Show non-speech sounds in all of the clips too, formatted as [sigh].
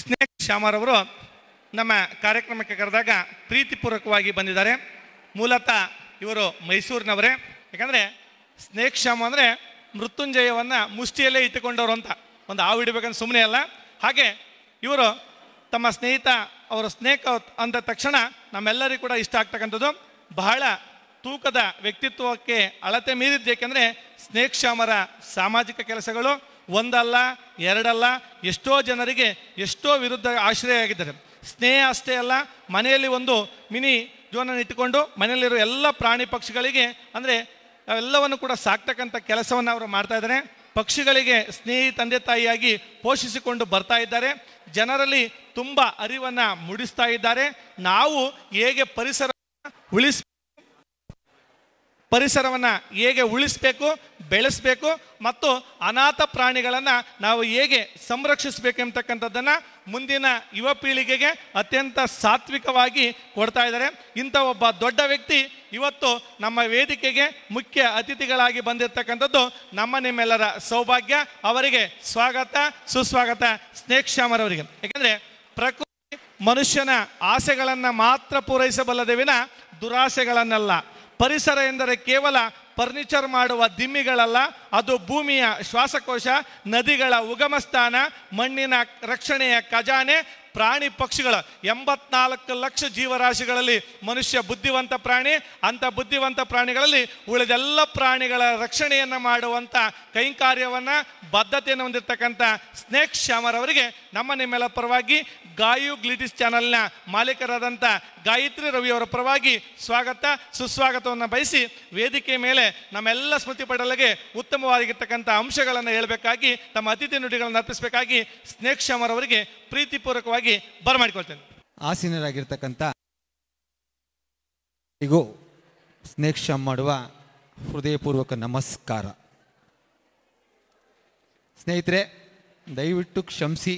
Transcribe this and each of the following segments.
snake ಶ್ಯಾಮರವರು ನಮ್ಮ ಕಾರ್ಯಕ್ರಮಕ್ಕೆ ಕರೆದಾಗ ಪ್ರೀತಿಪೂರ್ವಕವಾಗಿ ಬಂದಿದ್ದಾರೆ ಮೂಲತಃ ಇವರು ಮೈಸೂರಿನವರೇ ಯಾಕಂದರೆ ಸ್ನೇಕ್ ಶ್ಯಾಮ ಅಂದರೆ ಮೃತ್ಯುಂಜಯವನ್ನು ಮುಷ್ಟಿಯಲ್ಲೇ ಇಟ್ಟುಕೊಂಡವರು ಅಂತ ಒಂದು ಹಾವು ಇಡಬೇಕಂತ ಸುಮ್ಮನೆ ಅಲ್ಲ ಹಾಗೆ ಇವರು ತಮ್ಮ ಸ್ನೇಹಿತ ಅವರ ಸ್ನೇಹ ಅಂದ ತಕ್ಷಣ ನಮ್ಮೆಲ್ಲರಿಗೂ ಕೂಡ ಇಷ್ಟ ಆಗ್ತಕ್ಕಂಥದ್ದು ಬಹಳ ತೂಕದ ವ್ಯಕ್ತಿತ್ವಕ್ಕೆ ಅಳತೆ ಮೀರಿದ್ದು ಮೀರಿದ್ದೇಕೆಂದರೆ ಸ್ನೇಕ್ ಶ್ಯಾಮರ ಸಾಮಾಜಿಕ ಕೆಲಸಗಳು ಒಂದಲ್ಲ ಎರಡಲ್ಲ ಎಷ್ಟೋ ಜನರಿಗೆ ಎಷ್ಟೋ ವಿರುದ್ಧ ಆಶ್ರಯ ಆಗಿದ್ದಾರೆ ಸ್ನೇಹ ಅಷ್ಟೇ ಅಲ್ಲ ಮನೆಯಲ್ಲಿ ಒಂದು ಮಿನಿ ಜೋನನ್ನು ಇಟ್ಟುಕೊಂಡು ಮನೆಯಲ್ಲಿರೋ ಎಲ್ಲ ಪ್ರಾಣಿ ಪಕ್ಷಿಗಳಿಗೆ ಅಂದರೆ ಅವೆಲ್ಲವನ್ನು ಕೂಡ ಸಾಕ್ತಕ್ಕಂಥ ಕೆಲಸವನ್ನು ಅವರು ಮಾಡ್ತಾ ಇದ್ದಾರೆ ಪಕ್ಷಿಗಳಿಗೆ ಸ್ನೇಹಿ ತಂದೆ ತಾಯಿಯಾಗಿ ಪೋಷಿಸಿಕೊಂಡು ಬರ್ತಾ ಇದ್ದಾರೆ ಜನರಲ್ಲಿ ತುಂಬ ಅರಿವನ್ನು ಮೂಡಿಸ್ತಾ ಇದ್ದಾರೆ ನಾವು ಹೇಗೆ ಪರಿಸರ ಉಳಿಸ ಪರಿಸರವನ್ನು ಹೇಗೆ ಉಳಿಸಬೇಕು ಬೆಳೆಸಬೇಕು ಮತ್ತು ಅನಾಥ ಪ್ರಾಣಿಗಳನ್ನು ನಾವು ಹೇಗೆ ಸಂರಕ್ಷಿಸಬೇಕೆಂಬತಕ್ಕಂಥದ್ದನ್ನು ಮುಂದಿನ ಯುವ ಪೀಳಿಗೆಗೆ ಅತ್ಯಂತ ಸಾತ್ವಿಕವಾಗಿ ಕೊಡ್ತಾ ಇದ್ದಾರೆ ಇಂಥ ಒಬ್ಬ ದೊಡ್ಡ ವ್ಯಕ್ತಿ ಇವತ್ತು ನಮ್ಮ ವೇದಿಕೆಗೆ ಮುಖ್ಯ ಅತಿಥಿಗಳಾಗಿ ಬಂದಿರತಕ್ಕಂಥದ್ದು ನಮ್ಮ ನಿಮ್ಮೆಲ್ಲರ ಸೌಭಾಗ್ಯ ಅವರಿಗೆ ಸ್ವಾಗತ ಸುಸ್ವಾಗತ ಶ್ಯಾಮರವರಿಗೆ ಯಾಕೆಂದರೆ ಪ್ರಕೃತಿ ಮನುಷ್ಯನ ಆಸೆಗಳನ್ನು ಮಾತ್ರ ಪೂರೈಸಬಲ್ಲದೆ ವಿನ ದುರಾಸೆಗಳನ್ನಲ್ಲ ಪರಿಸರ ಎಂದರೆ ಕೇವಲ ಫರ್ನಿಚರ್ ಮಾಡುವ ದಿಮ್ಮಿಗಳಲ್ಲ ಅದು ಭೂಮಿಯ ಶ್ವಾಸಕೋಶ ನದಿಗಳ ಉಗಮಸ್ಥಾನ ಮಣ್ಣಿನ ರಕ್ಷಣೆಯ ಖಜಾನೆ ಪ್ರಾಣಿ ಪಕ್ಷಿಗಳ ಎಂಬತ್ನಾಲ್ಕು ಲಕ್ಷ ಜೀವರಾಶಿಗಳಲ್ಲಿ ಮನುಷ್ಯ ಬುದ್ಧಿವಂತ ಪ್ರಾಣಿ ಅಂಥ ಬುದ್ಧಿವಂತ ಪ್ರಾಣಿಗಳಲ್ಲಿ ಉಳಿದೆಲ್ಲ ಪ್ರಾಣಿಗಳ ರಕ್ಷಣೆಯನ್ನು ಮಾಡುವಂಥ ಕೈಂಕಾರ್ಯವನ್ನು ಬದ್ಧತೆಯನ್ನು ಹೊಂದಿರತಕ್ಕಂಥ ಸ್ನೇಕ್ ಶ್ಯಾಮರವರಿಗೆ ನಮ್ಮ ನಿಮ್ಮೆಲ್ಲ ಪರವಾಗಿ ಗಾಯು ಗ್ಲಿಟಿಸ್ ಚಾನಲ್ನ ಮಾಲೀಕರಾದಂಥ ಗಾಯತ್ರಿ ರವಿಯವರ ಪರವಾಗಿ ಸ್ವಾಗತ ಸುಸ್ವಾಗತವನ್ನು ಬಯಸಿ ವೇದಿಕೆ ಮೇಲೆ ನಮ್ಮೆಲ್ಲ ಸ್ಮೃತಿ ಪಡಲಿಗೆ ಉತ್ತಮವಾಗಿರ್ತಕ್ಕಂಥ ಅಂಶಗಳನ್ನು ಹೇಳಬೇಕಾಗಿ ತಮ್ಮ ಅತಿಥಿ ನುಡಿಗಳನ್ನು ಅರ್ಪಿಸಬೇಕಾಗಿ ಅವರಿಗೆ ಪ್ರೀತಿಪೂರ್ವಕವಾಗಿ ಬರಮಾಡಿಕೊಳ್ತೇನೆ ಆಸೀನರಾಗಿರ್ತಕ್ಕಂಥ ಸ್ನೇಹಕ್ಷಮ್ ಮಾಡುವ ಹೃದಯಪೂರ್ವಕ ನಮಸ್ಕಾರ ಸ್ನೇಹಿತರೆ ದಯವಿಟ್ಟು ಕ್ಷಮಿಸಿ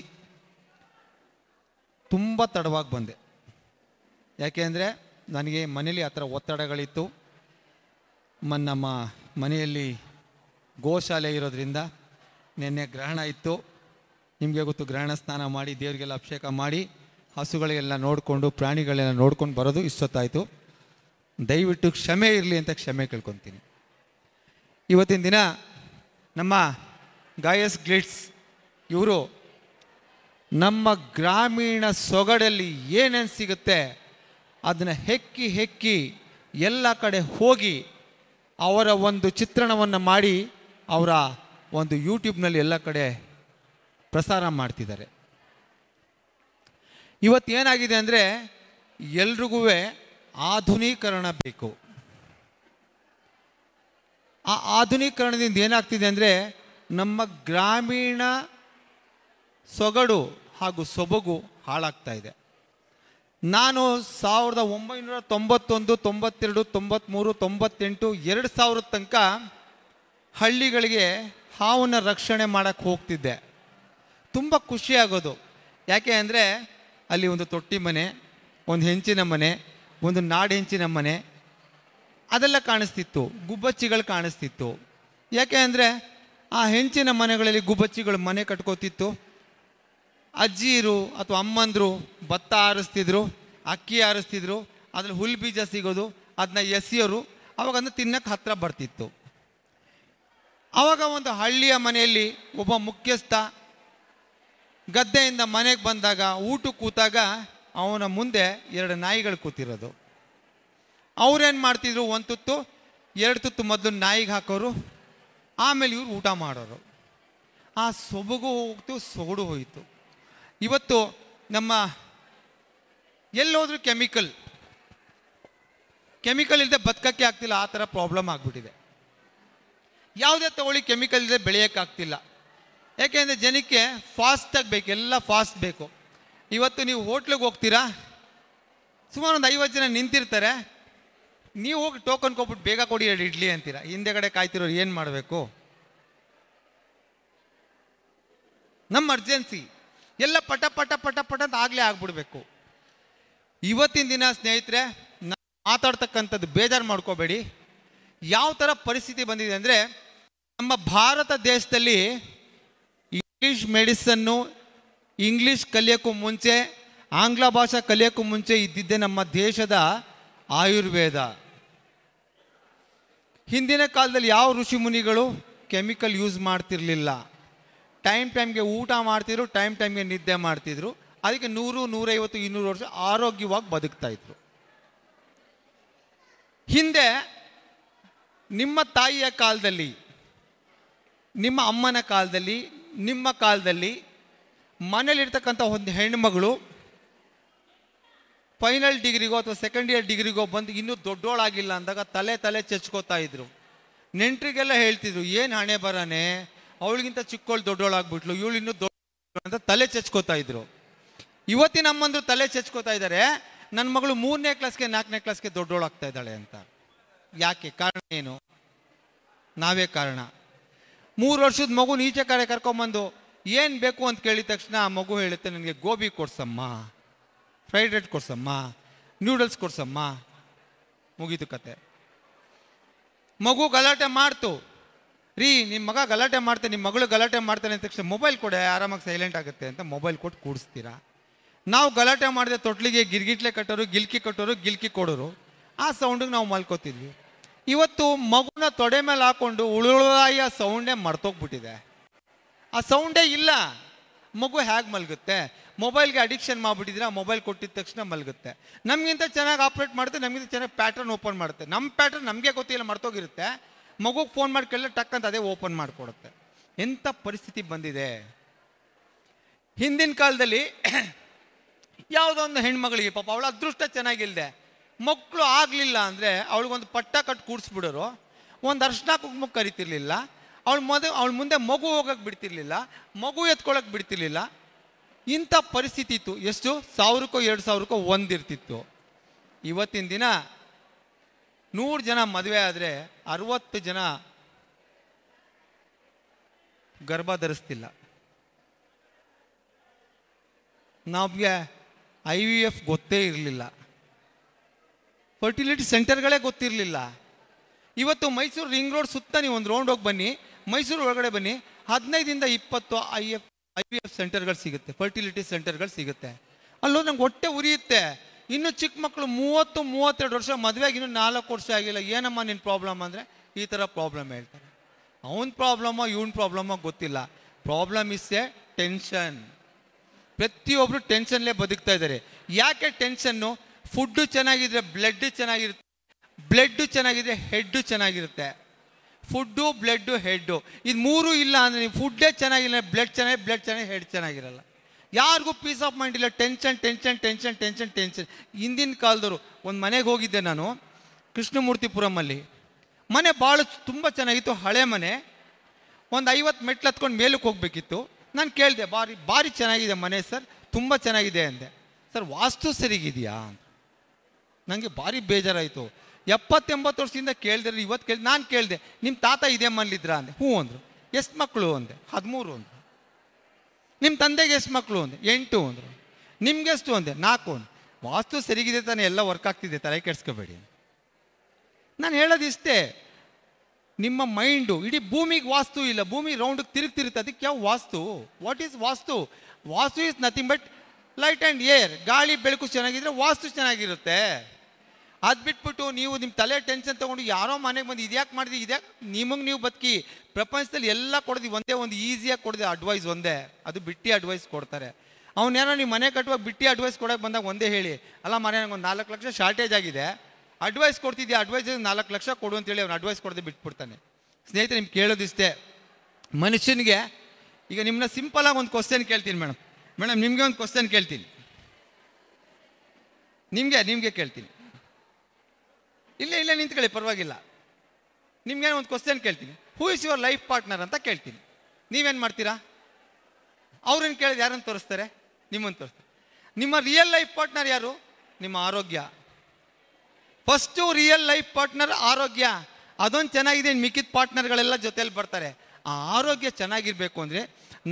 ತುಂಬ ತಡವಾಗಿ ಬಂದೆ ಯಾಕೆಂದರೆ ನನಗೆ ಮನೇಲಿ ಆ ಥರ ಒತ್ತಡಗಳಿತ್ತು ಮ ನಮ್ಮ ಮನೆಯಲ್ಲಿ ಗೋಶಾಲೆ ಇರೋದ್ರಿಂದ ನಿನ್ನೆ ಗ್ರಹಣ ಇತ್ತು ನಿಮಗೆ ಗೊತ್ತು ಗ್ರಹಣ ಸ್ನಾನ ಮಾಡಿ ದೇವರಿಗೆಲ್ಲ ಅಭಿಷೇಕ ಮಾಡಿ ಹಸುಗಳಿಗೆಲ್ಲ ನೋಡಿಕೊಂಡು ಪ್ರಾಣಿಗಳೆಲ್ಲ ನೋಡ್ಕೊಂಡು ಬರೋದು ಇಷ್ಟೊತ್ತಾಯಿತು ದಯವಿಟ್ಟು ಕ್ಷಮೆ ಇರಲಿ ಅಂತ ಕ್ಷಮೆ ಕೇಳ್ಕೊತೀನಿ ಇವತ್ತಿನ ದಿನ ನಮ್ಮ ಗಾಯಸ್ ಗ್ಲಿಟ್ಸ್ ಇವರು ನಮ್ಮ ಗ್ರಾಮೀಣ ಸೊಗಡಲ್ಲಿ ಏನೇನು ಸಿಗುತ್ತೆ ಅದನ್ನು ಹೆಕ್ಕಿ ಹೆಕ್ಕಿ ಎಲ್ಲ ಕಡೆ ಹೋಗಿ ಅವರ ಒಂದು ಚಿತ್ರಣವನ್ನು ಮಾಡಿ ಅವರ ಒಂದು ಯೂಟ್ಯೂಬ್ನಲ್ಲಿ ಎಲ್ಲ ಕಡೆ ಪ್ರಸಾರ ಮಾಡ್ತಿದ್ದಾರೆ ಇವತ್ತು ಏನಾಗಿದೆ ಅಂದರೆ ಎಲ್ರಿಗೂ ಆಧುನೀಕರಣ ಬೇಕು ಆ ಆಧುನೀಕರಣದಿಂದ ಏನಾಗ್ತಿದೆ ಅಂದರೆ ನಮ್ಮ ಗ್ರಾಮೀಣ ಸೊಗಡು ಹಾಗೂ ಸೊಬಗು ಹಾಳಾಗ್ತಾ ಇದೆ ನಾನು ಸಾವಿರದ ಒಂಬೈನೂರ ತೊಂಬತ್ತೊಂದು ತೊಂಬತ್ತೆರಡು ತೊಂಬತ್ತ್ಮೂರು ತೊಂಬತ್ತೆಂಟು ಎರಡು ಸಾವಿರದ ತನಕ ಹಳ್ಳಿಗಳಿಗೆ ಹಾವನ್ನು ರಕ್ಷಣೆ ಮಾಡಕ್ಕೆ ಹೋಗ್ತಿದ್ದೆ ತುಂಬ ಖುಷಿಯಾಗೋದು ಯಾಕೆ ಅಂದರೆ ಅಲ್ಲಿ ಒಂದು ತೊಟ್ಟಿ ಮನೆ ಒಂದು ಹೆಂಚಿನ ಮನೆ ಒಂದು ನಾಡು ಹೆಂಚಿನ ಮನೆ ಅದೆಲ್ಲ ಕಾಣಿಸ್ತಿತ್ತು ಗುಬ್ಬಚ್ಚಿಗಳು ಕಾಣಿಸ್ತಿತ್ತು ಯಾಕೆ ಅಂದರೆ ಆ ಹೆಂಚಿನ ಮನೆಗಳಲ್ಲಿ ಗುಬ್ಬಚ್ಚಿಗಳು ಮನೆ ಕಟ್ಕೋತಿತ್ತು ಅಜ್ಜಿರು ಅಥವಾ ಅಮ್ಮಂದರು ಭತ್ತ ಆರಿಸ್ತಿದ್ರು ಅಕ್ಕಿ ಆರಿಸ್ತಿದ್ರು ಅದ್ರಲ್ಲಿ ಹುಲ್ ಬೀಜ ಸಿಗೋದು ಅದನ್ನ ಎಸೆಯೋರು ಅವಾಗನ್ನು ತಿನ್ನಕ್ಕೆ ಹತ್ತಿರ ಬರ್ತಿತ್ತು ಆವಾಗ ಒಂದು ಹಳ್ಳಿಯ ಮನೆಯಲ್ಲಿ ಒಬ್ಬ ಮುಖ್ಯಸ್ಥ ಗದ್ದೆಯಿಂದ ಮನೆಗೆ ಬಂದಾಗ ಊಟ ಕೂತಾಗ ಅವನ ಮುಂದೆ ಎರಡು ನಾಯಿಗಳು ಕೂತಿರೋದು ಅವ್ರೇನು ಮಾಡ್ತಿದ್ರು ಒಂದು ತುತ್ತು ಎರಡು ತುತ್ತು ಮೊದಲು ನಾಯಿಗೆ ಹಾಕೋರು ಆಮೇಲೆ ಇವ್ರು ಊಟ ಮಾಡೋರು ಆ ಸೊಬಗು ಹೋಗ್ತು ಸೊಗಡು ಹೋಯಿತು ಇವತ್ತು ನಮ್ಮ ಎಲ್ಲೋದ್ರೂ ಕೆಮಿಕಲ್ ಕೆಮಿಕಲ್ ಇಲ್ಲದೆ ಬದುಕಕ್ಕೆ ಆಗ್ತಿಲ್ಲ ಆ ಥರ ಪ್ರಾಬ್ಲಮ್ ಆಗಿಬಿಟ್ಟಿದೆ ಯಾವುದೇ ತಗೊಳ್ಳಿ ಕೆಮಿಕಲ್ ಇಲ್ಲದೆ ಬೆಳೆಯೋಕ್ಕಾಗ್ತಿಲ್ಲ ಯಾಕೆಂದರೆ ಜನಕ್ಕೆ ಫಾಸ್ಟಾಗಿ ಬೇಕು ಎಲ್ಲ ಫಾಸ್ಟ್ ಬೇಕು ಇವತ್ತು ನೀವು ಹೋಟ್ಲಿಗೆ ಹೋಗ್ತೀರಾ ಸುಮಾರು ಒಂದು ಐವತ್ತು ಜನ ನಿಂತಿರ್ತಾರೆ ನೀವು ಹೋಗಿ ಟೋಕನ್ ಕೊಟ್ಬಿಟ್ಟು ಬೇಗ ಕೊಡಿ ಎರಡು ಇಡ್ಲಿ ಅಂತೀರಾ ಹಿಂದೆಗಡೆ ಕಾಯ್ತಿರೋರು ಏನು ಮಾಡಬೇಕು ನಮ್ಮ ಅರ್ಜೆನ್ಸಿ ಎಲ್ಲ ಪಟ ಪಟ ಪಟ ಪಟ ಅಂತ ಆಗಲೇ ಆಗ್ಬಿಡ್ಬೇಕು ಇವತ್ತಿನ ದಿನ ಸ್ನೇಹಿತರೆ ನಾನು ಮಾತಾಡ್ತಕ್ಕಂಥದ್ದು ಬೇಜಾರು ಮಾಡ್ಕೋಬೇಡಿ ಯಾವ ಥರ ಪರಿಸ್ಥಿತಿ ಬಂದಿದೆ ಅಂದರೆ ನಮ್ಮ ಭಾರತ ದೇಶದಲ್ಲಿ ಇಂಗ್ಲೀಷ್ ಮೆಡಿಸನ್ನು ಇಂಗ್ಲೀಷ್ ಕಲಿಯೋಕ್ಕೂ ಮುಂಚೆ ಆಂಗ್ಲ ಭಾಷೆ ಕಲಿಯೋಕ್ಕೂ ಮುಂಚೆ ಇದ್ದಿದ್ದೆ ನಮ್ಮ ದೇಶದ ಆಯುರ್ವೇದ ಹಿಂದಿನ ಕಾಲದಲ್ಲಿ ಯಾವ ಋಷಿ ಮುನಿಗಳು ಕೆಮಿಕಲ್ ಯೂಸ್ ಮಾಡ್ತಿರಲಿಲ್ಲ ಟೈಮ್ ಟೈಮ್ಗೆ ಊಟ ಮಾಡ್ತಿದ್ರು ಟೈಮ್ ಟೈಮ್ಗೆ ನಿದ್ದೆ ಮಾಡ್ತಿದ್ರು ಅದಕ್ಕೆ ನೂರು ನೂರೈವತ್ತು ಇನ್ನೂರು ವರ್ಷ ಆರೋಗ್ಯವಾಗಿ ಬದುಕ್ತಾ ಇದ್ರು ಹಿಂದೆ ನಿಮ್ಮ ತಾಯಿಯ ಕಾಲದಲ್ಲಿ ನಿಮ್ಮ ಅಮ್ಮನ ಕಾಲದಲ್ಲಿ ನಿಮ್ಮ ಕಾಲದಲ್ಲಿ ಮನೇಲಿರ್ತಕ್ಕಂಥ ಒಂದು ಹೆಣ್ಮಗಳು ಫೈನಲ್ ಡಿಗ್ರಿಗೋ ಅಥವಾ ಸೆಕೆಂಡ್ ಇಯರ್ ಡಿಗ್ರಿಗೋ ಬಂದು ಇನ್ನೂ ದೊಡ್ಡೋಳಾಗಿಲ್ಲ ಅಂದಾಗ ತಲೆ ತಲೆ ಚಚ್ಕೋತಾ ಇದ್ರು ನೆಂಟರಿಗೆಲ್ಲ ಹೇಳ್ತಿದ್ರು ಏನು ಹಣೆ ಬರನೆ ಅವಳಿಗಿಂತ ಚಿಕ್ಕವಳು ದೊಡ್ಡವಳಾಗ್ಬಿಟ್ಲು ಇವಳು ಇನ್ನೂ ದೊಡ್ಡ ಅಂತ ತಲೆ ಚಚ್ಕೋತಾ ಇದ್ರು ಇವತ್ತಿನ ಅಮ್ಮಂದ್ರು ತಲೆ ಚಚ್ಕೋತಾ ಇದ್ದಾರೆ ನನ್ನ ಮಗಳು ಮೂರನೇ ಕ್ಲಾಸ್ಗೆ ನಾಲ್ಕನೇ ಕ್ಲಾಸ್ಗೆ ದೊಡ್ಡೋಳಾಗ್ತಾ ಇದ್ದಾಳೆ ಅಂತ ಯಾಕೆ ಕಾರಣ ಏನು ನಾವೇ ಕಾರಣ ಮೂರು ವರ್ಷದ ಮಗು ನೀಚೆ ಕಡೆ ಕರ್ಕೊಂಬಂದು ಏನು ಬೇಕು ಅಂತ ಕೇಳಿದ ತಕ್ಷಣ ಆ ಮಗು ಹೇಳುತ್ತೆ ನನಗೆ ಗೋಬಿ ಕೊಡ್ಸಮ್ಮ ಫ್ರೈಡ್ ರೈಸ್ ಕೊಡ್ಸಮ್ಮ ನ್ಯೂಡಲ್ಸ್ ಕೊಡ್ಸಮ್ಮ ಮುಗೀತು ಕತೆ ಮಗು ಗಲಾಟೆ ಮಾಡ್ತು ರೀ ನಿಮ್ಮ ಮಗ ಗಲಾಟೆ ಮಾಡ್ತಾನೆ ನಿಮ್ಮ ಮಗಳು ಗಲಾಟೆ ಮಾಡ್ತಾನೆ ಅಂತ ತಕ್ಷಣ ಮೊಬೈಲ್ ಕೊಡೆ ಆರಾಮಾಗಿ ಸೈಲೆಂಟ್ ಆಗುತ್ತೆ ಅಂತ ಮೊಬೈಲ್ ಕೊಟ್ಟು ಕೂಡಿಸ್ತೀರಾ ನಾವು ಗಲಾಟೆ ಮಾಡಿದೆ ತೊಟ್ಲಿಗೆ ಗಿರ್ಗಿಟ್ಲೆ ಕಟ್ಟೋರು ಗಿಲ್ಕಿ ಕಟ್ಟೋರು ಗಿಲ್ಕಿ ಕೊಡೋರು ಆ ಸೌಂಡಿಗೆ ನಾವು ಮಲ್ಕೋತಿದ್ವಿ ಇವತ್ತು ಮಗುನ ತೊಡೆ ಮೇಲೆ ಹಾಕೊಂಡು ಉಳುಳಾಯಿ ಆ ಸೌಂಡೇ ಮರ್ತೋಗ್ಬಿಟ್ಟಿದೆ ಆ ಸೌಂಡೇ ಇಲ್ಲ ಮಗು ಹೇಗೆ ಮಲಗುತ್ತೆ ಮೊಬೈಲ್ಗೆ ಅಡಿಕ್ಷನ್ ಮಾಡಿಬಿಟ್ಟಿದ್ರೆ ಆ ಮೊಬೈಲ್ ಕೊಟ್ಟಿದ ತಕ್ಷಣ ಮಲಗುತ್ತೆ ನಮಗಿಂತ ಚೆನ್ನಾಗಿ ಆಪ್ರೇಟ್ ಮಾಡುತ್ತೆ ನಮಗಿಂತ ಚೆನ್ನಾಗಿ ಪ್ಯಾಟ್ರನ್ ಓಪನ್ ಮಾಡುತ್ತೆ ನಮ್ಮ ಪ್ಯಾಟರ್ನ್ ನಮಗೆ ಗೊತ್ತಿಲ್ಲ ಮರ್ತೋಗಿರುತ್ತೆ ಮಗುಗೆ ಫೋನ್ ಮಾಡಿ ಕೇಳಿದ್ರೆ ಟಕ್ ಅಂತ ಅದೇ ಓಪನ್ ಮಾಡಿಕೊಡುತ್ತೆ ಎಂಥ ಪರಿಸ್ಥಿತಿ ಬಂದಿದೆ ಹಿಂದಿನ ಕಾಲದಲ್ಲಿ [clears throat] ಯಾವುದೋ ಒಂದು ಹೆಣ್ಮಗಳಿಗೆ ಪಾಪ ಅವಳು ಅದೃಷ್ಟ ಚೆನ್ನಾಗಿಲ್ಲದೆ ಮಕ್ಕಳು ಆಗಲಿಲ್ಲ ಅಂದರೆ ಅವಳಿಗೊಂದು ಪಟ್ಟ ಕಟ್ಟು ಕೂಡಿಸ್ಬಿಡೋರು ಒಂದು ಅರ್ಶನ ಕುಂಕುಮಕ್ಕೆ ಕರಿತಿರ್ಲಿಲ್ಲ ಅವಳು ಮದುವೆ ಅವಳು ಮುಂದೆ ಮಗು ಹೋಗೋಕ್ಕೆ ಬಿಡ್ತಿರ್ಲಿಲ್ಲ ಮಗು ಎತ್ಕೊಳ್ಳೋಕೆ ಬಿಡ್ತಿರ್ಲಿಲ್ಲ ಇಂಥ ಪರಿಸ್ಥಿತಿ ಇತ್ತು ಎಷ್ಟು ಸಾವಿರಕ್ಕೋ ಎರಡು ಸಾವಿರಕ್ಕೋ ಒಂದಿರ್ತಿತ್ತು ಇವತ್ತಿನ ದಿನ ನೂರು ಜನ ಮದುವೆ ಆದರೆ ಅರವತ್ತು ಜನ ಗರ್ಭ ಧರಿಸ್ತಿಲ್ಲ ನಮಗೆ ಐ ವಿ ಎಫ್ ಗೊತ್ತೇ ಇರಲಿಲ್ಲ ಫರ್ಟಿಲಿಟಿ ಸೆಂಟರ್ಗಳೇ ಗೊತ್ತಿರಲಿಲ್ಲ ಇವತ್ತು ಮೈಸೂರು ರಿಂಗ್ ರೋಡ್ ಸುತ್ತ ನೀವು ಒಂದು ರೌಂಡ್ ಹೋಗಿ ಬನ್ನಿ ಮೈಸೂರು ಒಳಗಡೆ ಬನ್ನಿ ಹದಿನೈದಿಂದ ಇಪ್ಪತ್ತು I F I V F ಸೆಂಟರ್ಗಳು ಸಿಗುತ್ತೆ ಫರ್ಟಿಲಿಟಿ ಸೆಂಟರ್ಗಳು ಸಿಗುತ್ತೆ ಅಲ್ಲೋ ನಂಗೆ ಹೊಟ್ಟೆ ಉರಿಯುತ್ತೆ ಇನ್ನು ಚಿಕ್ಕ ಮಕ್ಕಳು ಮೂವತ್ತು ಮೂವತ್ತೆರಡು ವರ್ಷ ಮದುವೆಗೆ ಇನ್ನೂ ನಾಲ್ಕು ವರ್ಷ ಆಗಿಲ್ಲ ಏನಮ್ಮ ನಿನ್ನ ಪ್ರಾಬ್ಲಮ್ ಅಂದರೆ ಈ ಥರ ಪ್ರಾಬ್ಲಮ್ ಹೇಳ್ತಾರೆ ಅವನ ಪ್ರಾಬ್ಲಮ್ಮ ಇವನ್ ಪ್ರಾಬ್ಲಮ್ಮ ಗೊತ್ತಿಲ್ಲ ಪ್ರಾಬ್ಲಮ್ ಇಸ್ ಎ ಟೆನ್ಷನ್ ಪ್ರತಿಯೊಬ್ಬರು ಟೆನ್ಷನ್ಲೇ ಬದುಕ್ತಾ ಇದ್ದಾರೆ ಯಾಕೆ ಟೆನ್ಷನ್ನು ಫುಡ್ಡು ಚೆನ್ನಾಗಿದ್ರೆ ಬ್ಲಡ್ ಚೆನ್ನಾಗಿರುತ್ತೆ ಬ್ಲಡ್ಡು ಚೆನ್ನಾಗಿದ್ರೆ ಹೆಡ್ಡು ಚೆನ್ನಾಗಿರುತ್ತೆ ಫುಡ್ಡು ಬ್ಲಡ್ಡು ಹೆಡ್ಡು ಇದು ಮೂರು ಇಲ್ಲ ಅಂದರೆ ನೀವು ಫುಡ್ಡೇ ಚೆನ್ನಾಗಿಲ್ಲ ಬ್ಲಡ್ ಚೆನ್ನಾಗಿ ಬ್ಲಡ್ ಚೆನ್ನಾಗಿ ಹೆಡ್ ಚೆನ್ನಾಗಿರಲ್ಲ ಯಾರಿಗೂ ಪೀಸ್ ಆಫ್ ಮೈಂಡ್ ಇಲ್ಲ tension tension tension tension tension ಹಿಂದಿನ ಕಾಲದವರು ಒಂದು ಮನೆಗೆ ಹೋಗಿದ್ದೆ ನಾನು ಕೃಷ್ಣಮೂರ್ತಿಪುರಮಲ್ಲಿ ಮನೆ ಭಾಳ ತುಂಬ ಚೆನ್ನಾಗಿತ್ತು ಹಳೆ ಮನೆ ಒಂದು ಐವತ್ತು ಮೆಟ್ಲು ಹತ್ಕೊಂಡು ಮೇಲಕ್ಕೆ ಹೋಗಬೇಕಿತ್ತು ನಾನು ಕೇಳಿದೆ ಭಾರಿ ಭಾರಿ ಚೆನ್ನಾಗಿದೆ ಮನೆ ಸರ್ ತುಂಬ ಚೆನ್ನಾಗಿದೆ ಅಂದೆ ಸರ್ ವಾಸ್ತು ಸರಿಗಿದೆಯಾ ನನಗೆ ಭಾರಿ ಬೇಜಾರಾಯಿತು ಎಪ್ಪತ್ತೆಂಬತ್ತು ವರ್ಷದಿಂದ ಕೇಳಿದ್ರೆ ಇವತ್ತು ಕೇಳಿ ನಾನು ಕೇಳಿದೆ ನಿಮ್ಮ ತಾತ ಇದೇ ಮನೇಲಿದ್ರಾ ಅಂದೆ ಹ್ಞೂ ಅಂದರು ಎಷ್ಟು ಮಕ್ಕಳು ಅಂದೆ ಹದಿಮೂರು ಅಂದರು ನಿಮ್ಮ ತಂದೆಗೆ ಎಷ್ಟು ಮಕ್ಕಳು ಒಂದು ಎಂಟು ಅಂದರು ನಿಮ್ಗೆ ಎಷ್ಟು ಅಂದೆ ನಾಲ್ಕು ಅಂದ್ರೆ ವಾಸ್ತು ಸರಿಗಿದೆ ತಾನೆ ಎಲ್ಲ ವರ್ಕ್ ಆಗ್ತಿದೆ ತಲೆ ಕೆಡಿಸ್ಕೋಬೇಡಿ ನಾನು ಹೇಳೋದು ಇಷ್ಟೇ ನಿಮ್ಮ ಮೈಂಡು ಇಡೀ ಭೂಮಿಗೆ ವಾಸ್ತು ಇಲ್ಲ ಭೂಮಿ ರೌಂಡಿಗೆ ತಿರುಗ್ತಿರುತ್ತೆ ಅದಕ್ಕೆ ಯಾವ vastu what is vastu vastu is nothing but light and air ಗಾಳಿ ಬೆಳಕು ಚೆನ್ನಾಗಿದ್ರೆ ವಾಸ್ತು ಚೆನ್ನಾಗಿರುತ್ತೆ ಅದು ಬಿಟ್ಬಿಟ್ಟು ನೀವು ನಿಮ್ಮ ತಲೆ ಟೆನ್ಷನ್ ತೊಗೊಂಡು ಯಾರೋ ಮನೆಗೆ ಬಂದು ಇದ್ಯಾಕೆ ಮಾಡಿದ್ವಿ ಇದ್ಯಾಕೆ ನಿಮಗೆ ನೀವು ಬದುಕಿ ಪ್ರಪಂಚದಲ್ಲಿ ಎಲ್ಲ ಕೊಡೋದು ಒಂದೇ ಒಂದು ಈಸಿಯಾಗಿ ಕೊಡೋದು ಅಡ್ವೈಸ್ ಒಂದೇ ಅದು ಬಿಟ್ಟಿ ಅಡ್ವೈಸ್ ಕೊಡ್ತಾರೆ ಅವನೇನೋ ನೀವು ಮನೆ ಕಟ್ಟುವಾಗ ಬಿಟ್ಟಿ ಅಡ್ವೈಸ್ ಕೊಡೋಕೆ ಬಂದಾಗ ಒಂದೇ ಹೇಳಿ ಅಲ್ಲ ಮನೆ ಒಂದು ನಾಲ್ಕು ಲಕ್ಷ ಶಾರ್ಟೇಜ್ ಆಗಿದೆ ಅಡ್ವೈಸ್ ಕೊಡ್ತಿದ್ದೆ ಅಡ್ವೈಸ್ ನಾಲ್ಕು ಲಕ್ಷ ಕೊಡು ಅಂತೇಳಿ ಅವ್ನು ಅಡ್ವೈಸ್ ಕೊಡದೆ ಬಿಟ್ಬಿಡ್ತಾನೆ ಸ್ನೇಹಿತರೆ ನಿಮ್ಗೆ ಕೇಳೋದಿಷ್ಟೇ ಮನುಷ್ಯನಿಗೆ ಈಗ ನಿಮ್ಮನ್ನ ಸಿಂಪಲಾಗಿ ಒಂದು ಕ್ವಶನ್ ಕೇಳ್ತೀನಿ ಮೇಡಮ್ ಮೇಡಮ್ ನಿಮಗೆ ಒಂದು ಕ್ವಶನ್ ಕೇಳ್ತೀನಿ ನಿಮಗೆ ನಿಮಗೆ ಕೇಳ್ತೀನಿ ಇಲ್ಲೇ ಇಲ್ಲೇ ನಿಂತ್ಕೊಳ್ಳಿ ಪರವಾಗಿಲ್ಲ ನಿಮ್ಗೇನು ಒಂದು ಕ್ವಶನ್ ಕೇಳ್ತೀನಿ who is your life partner ಅಂತ ಕೇಳ್ತೀನಿ ನೀವೇನು ಮಾಡ್ತೀರಾ ಅವ್ರನ್ನ ಕೇಳಿದ ಯಾರನ್ನು ತೋರಿಸ್ತಾರೆ ನಿಮ್ಮನ್ನು ತೋರಿಸ್ತಾರೆ ನಿಮ್ಮ ರಿಯಲ್ ಲೈಫ್ ಪಾರ್ಟ್ನರ್ ಯಾರು ನಿಮ್ಮ ಆರೋಗ್ಯ ಫಸ್ಟು ರಿಯಲ್ ಲೈಫ್ ಪಾರ್ಟ್ನರ್ ಆರೋಗ್ಯ ಅದೊಂದು ಚೆನ್ನಾಗಿದೆ ಮಿಕ್ಕಿದ ಪಾರ್ಟ್ನರ್ಗಳೆಲ್ಲ ಜೊತೆಯಲ್ಲಿ ಬರ್ತಾರೆ ಆ ಆರೋಗ್ಯ ಚೆನ್ನಾಗಿರಬೇಕು ಅಂದರೆ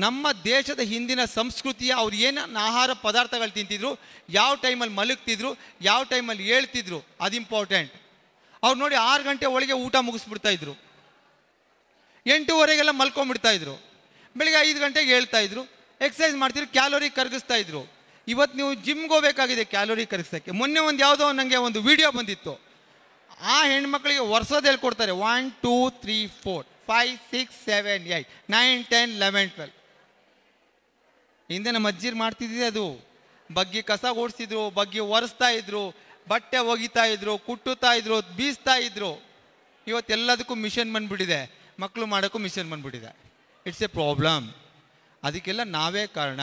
ನಮ್ಮ ದೇಶದ ಹಿಂದಿನ ಸಂಸ್ಕೃತಿಯ ಅವ್ರು ಏನು ಆಹಾರ ಪದಾರ್ಥಗಳು ತಿಂತಿದ್ರು ಯಾವ ಟೈಮಲ್ಲಿ ಮಲಗ್ತಿದ್ರು ಯಾವ ಟೈಮಲ್ಲಿ ಹೇಳ್ತಿದ್ರು ಅದು ಇಂಪಾರ್ಟೆಂಟ್ ಅವ್ರು ನೋಡಿ ಆರು ಗಂಟೆ ಒಳಗೆ ಊಟ ಮುಗಿಸ್ಬಿಡ್ತಾ ಇದ್ರು ಎಂಟೂವರೆಗೆಲ್ಲ ಮಲ್ಕೊಂಡ್ಬಿಡ್ತಾ ಇದ್ರು ಬೆಳಿಗ್ಗೆ ಐದು ಗಂಟೆಗೆ ಹೇಳ್ತಾ ಇದ್ರು ಎಕ್ಸಸೈಸ್ ಮಾಡ್ತಿದ್ರು ಕ್ಯಾಲೋರಿ ಕರಗಿಸ್ತಾ ಇದ್ರು ಇವತ್ತು ನೀವು ಜಿಮ್ಗೆ ಹೋಗ್ಬೇಕಾಗಿದೆ ಕ್ಯಾಲೋರಿ ಕರಗಿಸೋಕ್ಕೆ ಮೊನ್ನೆ ಒಂದು ಯಾವುದೋ ನನಗೆ ಒಂದು ವಿಡಿಯೋ ಬಂದಿತ್ತು ಆ ಹೆಣ್ಮಕ್ಳಿಗೆ ವರ್ಷದ ಹೇಳ್ಕೊಡ್ತಾರೆ one two three four five six seven eight nine ten eleven twelve ಹಿಂದೆ ನಮ್ಮ ಅಜ್ಜಿರು ಮಾಡ್ತಿದ್ದೆ ಅದು ಬಗ್ಗಿ ಕಸ ಓಡಿಸಿದ್ರು ಬಗ್ಗಿ ಒರೆಸ್ತಾ ಇದ್ರು ಬಟ್ಟೆ ಒಗಿತಾ ಇದ್ರು ಕುಟ್ಟುತ್ತಾ ಇದ್ರು ಬೀಸ್ತಾ ಇದ್ರು ಇವತ್ತೆಲ್ಲದಕ್ಕೂ ಮಿಷನ್ ಬಂದ್ಬಿಟ್ಟಿದೆ ಮಕ್ಕಳು ಮಾಡೋಕ್ಕೂ ಮಿಷನ್ ಬಂದ್ಬಿಟ್ಟಿದೆ ಇಟ್ಸ್ ಎ ಪ್ರಾಬ್ಲಮ್ ಅದಕ್ಕೆಲ್ಲ ನಾವೇ ಕಾರಣ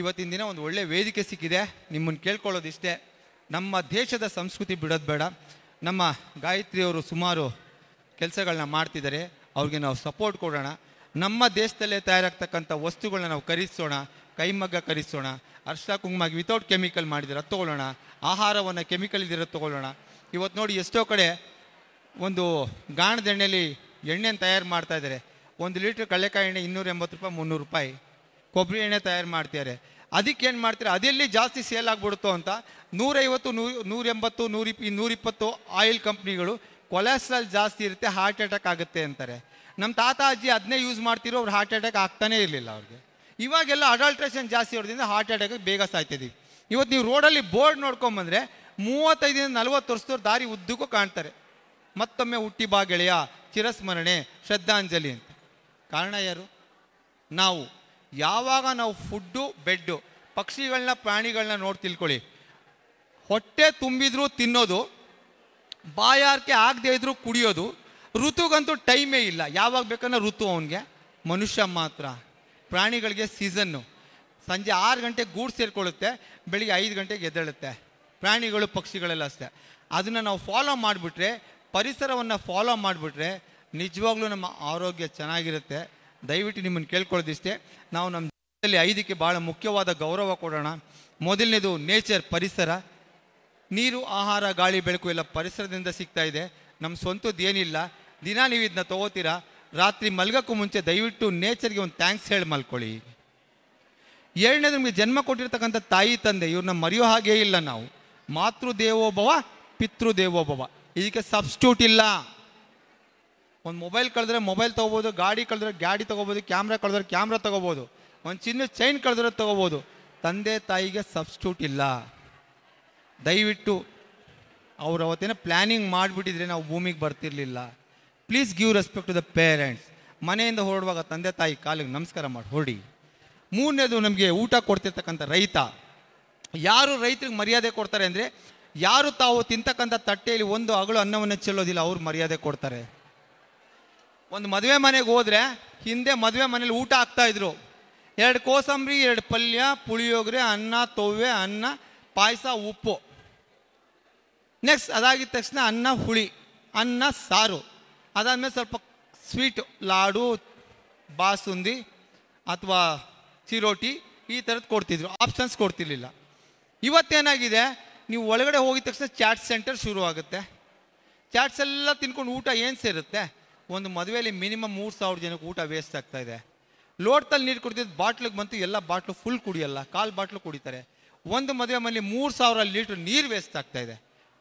ಇವತ್ತಿನ ದಿನ ಒಂದು ಒಳ್ಳೆಯ ವೇದಿಕೆ ಸಿಕ್ಕಿದೆ ನಿಮ್ಮನ್ನು ಕೇಳ್ಕೊಳ್ಳೋದಿಷ್ಟೇ ನಮ್ಮ ದೇಶದ ಸಂಸ್ಕೃತಿ ಬಿಡೋದು ಬೇಡ ನಮ್ಮ ಗಾಯತ್ರಿಯವರು ಸುಮಾರು ಕೆಲಸಗಳನ್ನ ಮಾಡ್ತಿದ್ದಾರೆ ಅವ್ರಿಗೆ ನಾವು ಸಪೋರ್ಟ್ ಕೊಡೋಣ ನಮ್ಮ ದೇಶದಲ್ಲೇ ತಯಾರಾಗ್ತಕ್ಕಂಥ ವಸ್ತುಗಳನ್ನ ನಾವು ಖರೀದಿಸೋಣ ಕೈಮಗ್ಗ ಖರೀದಿಸೋಣ ಅರ್ಶ ಕುಂಕುಮಾಗಿ ವಿತೌಟ್ ಕೆಮಿಕಲ್ ಮಾಡಿದಿರ ತೊಗೊಳ್ಳೋಣ ಆಹಾರವನ್ನು ಕೆಮಿಕಲ್ ಇದ್ದಿರೋ ತೊಗೊಳ್ಳೋಣ ಇವತ್ತು ನೋಡಿ ಎಷ್ಟೋ ಕಡೆ ಒಂದು ಗಾಣದ ಎಣ್ಣೆಯಲ್ಲಿ ಎಣ್ಣೆನ ತಯಾರು ಮಾಡ್ತಾ ಇದ್ದಾರೆ ಒಂದು ಲೀಟ್ರ್ ಕಡಲೆಕಾಯಿ ಎಣ್ಣೆ ಇನ್ನೂರ ಎಂಬತ್ತು ರೂಪಾಯಿ ಮುನ್ನೂರು ರೂಪಾಯಿ ಕೊಬ್ಬರಿ ಎಣ್ಣೆ ತಯಾರು ಮಾಡ್ತಿದ್ದಾರೆ ಅದಕ್ಕೆ ಏನು ಮಾಡ್ತಾರೆ ಅದೆಲ್ಲಿ ಜಾಸ್ತಿ ಸೇಲ್ ಆಗಿಬಿಡುತ್ತೋ ಅಂತ ನೂರೈವತ್ತು ನೂ ನೂರ ಎಂಬತ್ತು ನೂರಿಪ್ ನೂರಿಪ್ಪತ್ತು ಆಯಿಲ್ ಕಂಪ್ನಿಗಳು ಕೊಲೆಸ್ಟ್ರಾಲ್ ಜಾಸ್ತಿ ಇರುತ್ತೆ ಹಾರ್ಟ್ ಅಟ್ಯಾಕ್ ಆಗುತ್ತೆ ಅಂತಾರೆ ನಮ್ಮ ತಾತ ಅಜ್ಜಿ ಅದನ್ನೇ ಯೂಸ್ ಮಾಡ್ತಿರೋ ಅವ್ರು ಹಾರ್ಟ್ ಅಟ್ಯಾಕ್ ಆಗ್ತಾನೇ ಇರಲಿಲ್ಲ ಅವ್ರಿಗೆ ಇವಾಗೆಲ್ಲ ಅಡಲ್ಟ್ರೇಷನ್ ಜಾಸ್ತಿ ಇರೋದ್ರಿಂದ ಹಾರ್ಟ್ ಅಟ್ಯಾಕ್ ಬೇಗ ಸಾಯ್ತಿದ್ದೀವಿ ಇವತ್ತು ನೀವು ರೋಡಲ್ಲಿ ಬೋರ್ಡ್ ನೋಡ್ಕೊಂಬಂದ್ರೆ ಮೂವತ್ತೈದರಿಂದ ನಲ್ವತ್ತು ವರ್ಷದವ್ರು ದಾರಿ ಉದ್ದಕ್ಕೂ ಕಾಣ್ತಾರೆ ಮತ್ತೊಮ್ಮೆ ಹುಟ್ಟಿ ಬಾ ಚಿರಸ್ಮರಣೆ ಶ್ರದ್ಧಾಂಜಲಿ ಅಂತ ಕಾರಣ ಯಾರು ನಾವು ಯಾವಾಗ ನಾವು ಫುಡ್ಡು ಬೆಡ್ಡು ಪಕ್ಷಿಗಳನ್ನ ಪ್ರಾಣಿಗಳನ್ನ ನೋಡಿ ತಿಳ್ಕೊಳ್ಳಿ ಹೊಟ್ಟೆ ತುಂಬಿದ್ರೂ ತಿನ್ನೋದು ಬಾಯಾರಿಕೆ ಆಗದೇ ಇದ್ರೂ ಕುಡಿಯೋದು ಋತುಗಂತೂ ಟೈಮೇ ಇಲ್ಲ ಯಾವಾಗ ಬೇಕಂದ್ರೆ ಋತು ಅವನಿಗೆ ಮನುಷ್ಯ ಮಾತ್ರ ಪ್ರಾಣಿಗಳಿಗೆ ಸೀಸನ್ನು ಸಂಜೆ ಆರು ಗಂಟೆಗೆ ಗೂಡು ಸೇರಿಕೊಳ್ಳುತ್ತೆ ಬೆಳಿಗ್ಗೆ ಐದು ಗಂಟೆಗೆ ಎದ್ದೇಳುತ್ತೆ ಪ್ರಾಣಿಗಳು ಪಕ್ಷಿಗಳೆಲ್ಲ ಅಷ್ಟೆ ಅದನ್ನು ನಾವು ಫಾಲೋ ಮಾಡಿಬಿಟ್ರೆ ಪರಿಸರವನ್ನು ಫಾಲೋ ಮಾಡಿಬಿಟ್ರೆ ನಿಜವಾಗ್ಲೂ ನಮ್ಮ ಆರೋಗ್ಯ ಚೆನ್ನಾಗಿರುತ್ತೆ ದಯವಿಟ್ಟು ನಿಮ್ಮನ್ನು ಕೇಳ್ಕೊಳ್ಳೋದಿಷ್ಟೇ ನಾವು ನಮ್ಮ ಜೀವನದಲ್ಲಿ ಐದಕ್ಕೆ ಭಾಳ ಮುಖ್ಯವಾದ ಗೌರವ ಕೊಡೋಣ ಮೊದಲನೇದು ನೇಚರ್ ಪರಿಸರ ನೀರು ಆಹಾರ ಗಾಳಿ ಬೆಳಕು ಎಲ್ಲ ಪರಿಸರದಿಂದ ಸಿಗ್ತಾ ಇದೆ ನಮ್ಮ ಸ್ವಂತದ್ದು ಏನಿಲ್ಲ ದಿನ ನೀವು ಇದನ್ನ ತಗೋತೀರಾ ರಾತ್ರಿ ಮಲ್ಗಕ್ಕೂ ಮುಂಚೆ ದಯವಿಟ್ಟು ನೇಚರ್ಗೆ ಒಂದು ಥ್ಯಾಂಕ್ಸ್ ಹೇಳಿ ಮಲ್ಕೊಳ್ಳಿ ಏಳನೇದು ನಿಮಗೆ ಜನ್ಮ ಕೊಟ್ಟಿರ್ತಕ್ಕಂಥ ತಾಯಿ ತಂದೆ ಇವ್ರನ್ನ ಮರೆಯೋ ಹಾಗೇ ಇಲ್ಲ ನಾವು ಮಾತೃ ದೇವೋಭವ ಪಿತೃ ದೇವೋಭವ ಇದಕ್ಕೆ ಸಬ್ಸ್ಟ್ಯೂಟ್ ಇಲ್ಲ ಒಂದು ಮೊಬೈಲ್ ಕಳೆದ್ರೆ ಮೊಬೈಲ್ ತೊಗೋಬೋದು ಗಾಡಿ ಕಳೆದ್ರೆ ಗಾಡಿ ತೊಗೋಬೋದು ಕ್ಯಾಮ್ರಾ ಕಳೆದ್ರೆ ಕ್ಯಾಮ್ರಾ ತೊಗೋಬೋದು ಒಂದು ಚಿನ್ನ ಚೈನ್ ಕಳೆದ್ರೆ ತೊಗೋಬೋದು ತಂದೆ ತಾಯಿಗೆ ಸಬ್ಸ್ಟ್ಯೂಟ್ ಇಲ್ಲ ದಯವಿಟ್ಟು ಅವ್ರು ಅವತ್ತೇನೋ ಪ್ಲ್ಯಾನಿಂಗ್ ಮಾಡಿಬಿಟ್ಟಿದ್ರೆ ನಾವು ಭೂಮಿಗೆ ಬರ್ತಿರ್ಲಿಲ್ಲ please give respect to the parents ಮನೆಯಿಂದ ಹೊರಡುವಾಗ ತಂದೆ ತಾಯಿ ಕಾಲಿಗೆ ನಮಸ್ಕಾರ ಮಾಡಿ ಹೊಡಿ ಮೂರನೇದು ನಮಗೆ ಊಟ ಕೊಡ್ತಿರ್ತಕ್ಕಂಥ ರೈತ ಯಾರು ರೈತರಿಗೆ ಮರ್ಯಾದೆ ಕೊಡ್ತಾರೆ ಅಂದರೆ ಯಾರು ತಾವು ತಿಂತಕ್ಕಂಥ ತಟ್ಟೆಯಲ್ಲಿ ಒಂದು ಅಗಳು ಅನ್ನವನ್ನು ಚೆಲ್ಲೋದಿಲ್ಲ ಅವರು ಮರ್ಯಾದೆ ಕೊಡ್ತಾರೆ ಒಂದು ಮದುವೆ ಮನೆಗೆ ಹೋದರೆ ಹಿಂದೆ ಮದುವೆ ಮನೇಲಿ ಊಟ ಆಗ್ತಾಯಿದ್ರು ಎರಡು ಕೋಸಂಬರಿ ಎರಡು ಪಲ್ಯ ಪುಳಿಯೋಗರೆ ಅನ್ನ ತೊವ್ವೆ ಅನ್ನ ಪಾಯಸ ಉಪ್ಪು ನೆಕ್ಸ್ಟ್ ಅದಾಗಿದ ತಕ್ಷಣ ಅನ್ನ ಹುಳಿ ಅನ್ನ ಸಾರು ಅದಾದಮೇಲೆ ಸ್ವಲ್ಪ ಸ್ವೀಟ್ ಲಾಡು ಬಾಸುಂದಿ ಅಥವಾ ಚಿರೋಟಿ ಈ ಥರದ್ದು ಕೊಡ್ತಿದ್ರು ಆಪ್ಷನ್ಸ್ ಕೊಡ್ತಿರ್ಲಿಲ್ಲ ಇವತ್ತೇನಾಗಿದೆ ನೀವು ಒಳಗಡೆ ಹೋಗಿದ ತಕ್ಷಣ ಚಾಟ್ ಸೆಂಟರ್ ಶುರು ಆಗುತ್ತೆ ಚಾಟ್ಸ್ ಎಲ್ಲ ತಿನ್ಕೊಂಡು ಊಟ ಏನು ಸೇರುತ್ತೆ ಒಂದು ಮದುವೆಯಲ್ಲಿ ಮಿನಿಮಮ್ ಮೂರು ಸಾವಿರ ಜನಕ್ಕೆ ಊಟ ವೇಸ್ಟ್ ಆಗ್ತಾ ಇದೆ ಲೋಟದಲ್ಲಿ ನೀರು ಕುಡಿದಿದ್ದು ಬಾಟ್ಲಿಗೆ ಬಂತು ಎಲ್ಲ ಬಾಟ್ಲು ಫುಲ್ ಕುಡಿಯಲ್ಲ ಕಾಲು ಬಾಟ್ಲು ಕುಡಿತಾರೆ ಒಂದು ಮದುವೆ ಮನೆಯಲ್ಲಿ ಮೂರು ಸಾವಿರ ಲೀಟ್ರ್ ನೀರು ವೇಸ್ಟ್ ಆಗ್ತಾ ಇದೆ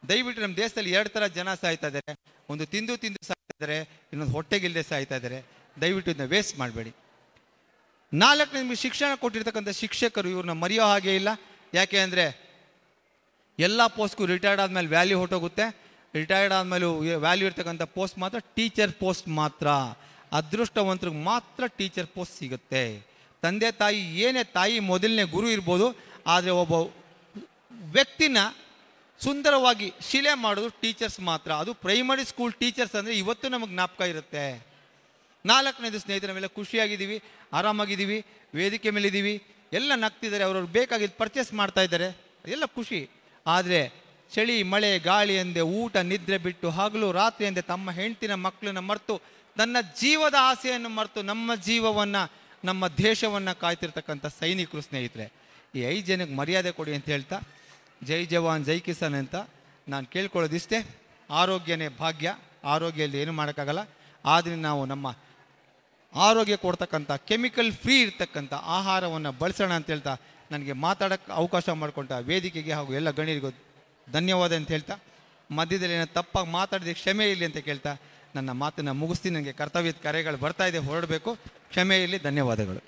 ದಯವಿಟ್ಟು ನಮ್ಮ ದೇಶದಲ್ಲಿ ಎರಡು ಥರ ಜನ ಸಾಯ್ತಾ ಇದ್ದಾರೆ ಒಂದು ತಿಂದು ತಿಂದು ಸಾಯ್ತಾ ಇದ್ದಾರೆ ಇನ್ನೊಂದು ಹೊಟ್ಟೆಗಿಲ್ಲದೆ ಸಾಯ್ತಾ ಇದ್ದಾರೆ ದಯವಿಟ್ಟು ಇದನ್ನ ವೇಸ್ಟ್ ಮಾಡಬೇಡಿ ನಾಲ್ಕು ನಿಮಗೆ ಶಿಕ್ಷಣ ಕೊಟ್ಟಿರ್ತಕ್ಕಂಥ ಶಿಕ್ಷಕರು ಇವ್ರನ್ನ ಮರೆಯೋ ಹಾಗೆ ಇಲ್ಲ ಯಾಕೆ ಅಂದರೆ ಎಲ್ಲ ಪೋಸ್ಟ್ಗೂ ರಿಟೈರ್ಡ್ ಆದಮೇಲೆ ವ್ಯಾಲ್ಯೂ ಹೊಟ್ಟೋಗುತ್ತೆ ರಿಟೈರ್ಡ್ ಆದಮೇಲೆ ವ್ಯಾಲ್ಯೂ ಇರ್ತಕ್ಕಂಥ ಪೋಸ್ಟ್ ಮಾತ್ರ ಟೀಚರ್ ಪೋಸ್ಟ್ ಮಾತ್ರ ಅದೃಷ್ಟವಂತರಿಗೆ ಮಾತ್ರ ಟೀಚರ್ ಪೋಸ್ಟ್ ಸಿಗುತ್ತೆ ತಂದೆ ತಾಯಿ ಏನೇ ತಾಯಿ ಮೊದಲನೇ ಗುರು ಇರ್ಬೋದು ಆದರೆ ಒಬ್ಬ ವ್ಯಕ್ತಿನ ಸುಂದರವಾಗಿ ಶಿಲೆ ಮಾಡೋದು ಟೀಚರ್ಸ್ ಮಾತ್ರ ಅದು ಪ್ರೈಮರಿ ಸ್ಕೂಲ್ ಟೀಚರ್ಸ್ ಅಂದರೆ ಇವತ್ತು ನಮಗೆ ಜ್ಞಾಪಕ ಇರುತ್ತೆ ನಾಲ್ಕನೇದು ಸ್ನೇಹಿತರೆ ಮೇಲೆ ಖುಷಿಯಾಗಿದ್ದೀವಿ ಆರಾಮಾಗಿದ್ದೀವಿ ವೇದಿಕೆ ಮೇಲೆ ಎಲ್ಲ ನಗ್ತಿದ್ದಾರೆ ಅವ್ರವ್ರು ಬೇಕಾಗಿದ್ದು ಪರ್ಚೇಸ್ ಮಾಡ್ತಾ ಇದ್ದಾರೆ ಎಲ್ಲ ಖುಷಿ ಆದರೆ ಚಳಿ ಮಳೆ ಗಾಳಿ ಎಂದೆ ಊಟ ನಿದ್ರೆ ಬಿಟ್ಟು ಹಗಲು ರಾತ್ರಿ ಎಂದೆ ತಮ್ಮ ಹೆಂಡತಿನ ಮಕ್ಕಳನ್ನ ಮರೆತು ತನ್ನ ಜೀವದ ಆಸೆಯನ್ನು ಮರೆತು ನಮ್ಮ ಜೀವವನ್ನು ನಮ್ಮ ದೇಶವನ್ನು ಕಾಯ್ತಿರ್ತಕ್ಕಂಥ ಸೈನಿಕರು ಸ್ನೇಹಿತರೆ ಈ ಐದು ಜನಕ್ಕೆ ಮರ್ಯಾದೆ ಕೊಡಿ ಅಂತ ಹೇಳ್ತಾ ಜೈ ಜವಾನ್ ಜೈ ಕಿಸಾನ್ ಅಂತ ನಾನು ಕೇಳ್ಕೊಳ್ಳೋದಿಷ್ಟೇ ಆರೋಗ್ಯನೇ ಭಾಗ್ಯ ಆರೋಗ್ಯದಲ್ಲಿ ಏನು ಮಾಡೋಕ್ಕಾಗಲ್ಲ ಆದರೆ ನಾವು ನಮ್ಮ ಆರೋಗ್ಯ ಕೊಡ್ತಕ್ಕಂಥ ಕೆಮಿಕಲ್ ಫ್ರೀ ಇರ್ತಕ್ಕಂಥ ಆಹಾರವನ್ನು ಬಳಸೋಣ ಅಂತ ಹೇಳ್ತಾ ನನಗೆ ಮಾತಾಡೋಕ್ಕೆ ಅವಕಾಶ ಮಾಡಿಕೊಂಡ ವೇದಿಕೆಗೆ ಹಾಗೂ ಎಲ್ಲ ಗಣ್ಯರಿಗೂ ಧನ್ಯವಾದ ಅಂತ ಹೇಳ್ತಾ ಮಧ್ಯದಲ್ಲಿ ಏನೋ ತಪ್ಪಾಗಿ ಮಾತಾಡಿದೆ ಕ್ಷಮೆ ಇರಲಿ ಅಂತ ಕೇಳ್ತಾ ನನ್ನ ಮಾತನ್ನು ಮುಗಿಸ್ತೀನಿ ನನಗೆ ಕರ್ತವ್ಯದ ಕರೆಗಳು ಬರ್ತಾ ಇದೆ ಹೊರಡಬೇಕು ಕ್ಷಮೆ ಇರಲಿ ಧನ್ಯವಾದಗಳು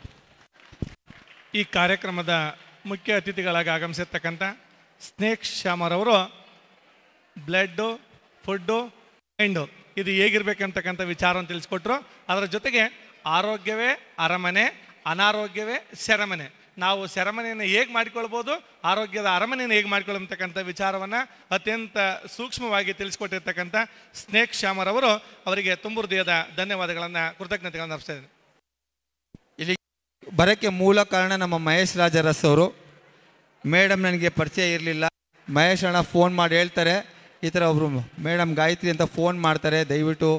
ಈ ಕಾರ್ಯಕ್ರಮದ ಮುಖ್ಯ ಅತಿಥಿಗಳಾಗಿ ಆಗಮಿಸಿರ್ತಕ್ಕಂಥ ಸ್ನೇಕ್ ಅವರು ಬ್ಲಡ್ಡು ಫುಡ್ಡು ಮೈಂಡು ಇದು ಹೇಗಿರ್ಬೇಕಂತಕ್ಕಂಥ ವಿಚಾರವನ್ನು ತಿಳಿಸ್ಕೊಟ್ರು ಅದರ ಜೊತೆಗೆ ಆರೋಗ್ಯವೇ ಅರಮನೆ ಅನಾರೋಗ್ಯವೇ ಸೆರೆಮನೆ ನಾವು ಸೆರೆಮನೆಯನ್ನು ಹೇಗೆ ಮಾಡಿಕೊಳ್ಬೋದು ಆರೋಗ್ಯದ ಅರಮನೆಯನ್ನು ಹೇಗೆ ಮಾಡಿಕೊಳ್ಳುವಂತಕ್ಕಂಥ ವಿಚಾರವನ್ನು ಅತ್ಯಂತ ಸೂಕ್ಷ್ಮವಾಗಿ ತಿಳಿಸ್ಕೊಟ್ಟಿರ್ತಕ್ಕಂಥ ಸ್ನೇಕ್ ಅವರು ಅವರಿಗೆ ತುಂಬ ಹೃದಯದ ಧನ್ಯವಾದಗಳನ್ನು ಕೃತಜ್ಞತೆಗಳನ್ನು ಅರ್ಪಿಸ್ತಾ ಇಲ್ಲಿ ಬರೋಕ್ಕೆ ಮೂಲ ಕಾರಣ ನಮ್ಮ ಮಹೇಶ್ ರಾಜರಸ್ ಅವರು ಮೇಡಮ್ ನನಗೆ ಪರಿಚಯ ಇರಲಿಲ್ಲ ಮಹೇಶ್ ಅಣ್ಣ ಫೋನ್ ಮಾಡಿ ಹೇಳ್ತಾರೆ ಈ ಥರ ಒಬ್ಬರು ಮೇಡಮ್ ಗಾಯತ್ರಿ ಅಂತ ಫೋನ್ ಮಾಡ್ತಾರೆ ದಯವಿಟ್ಟು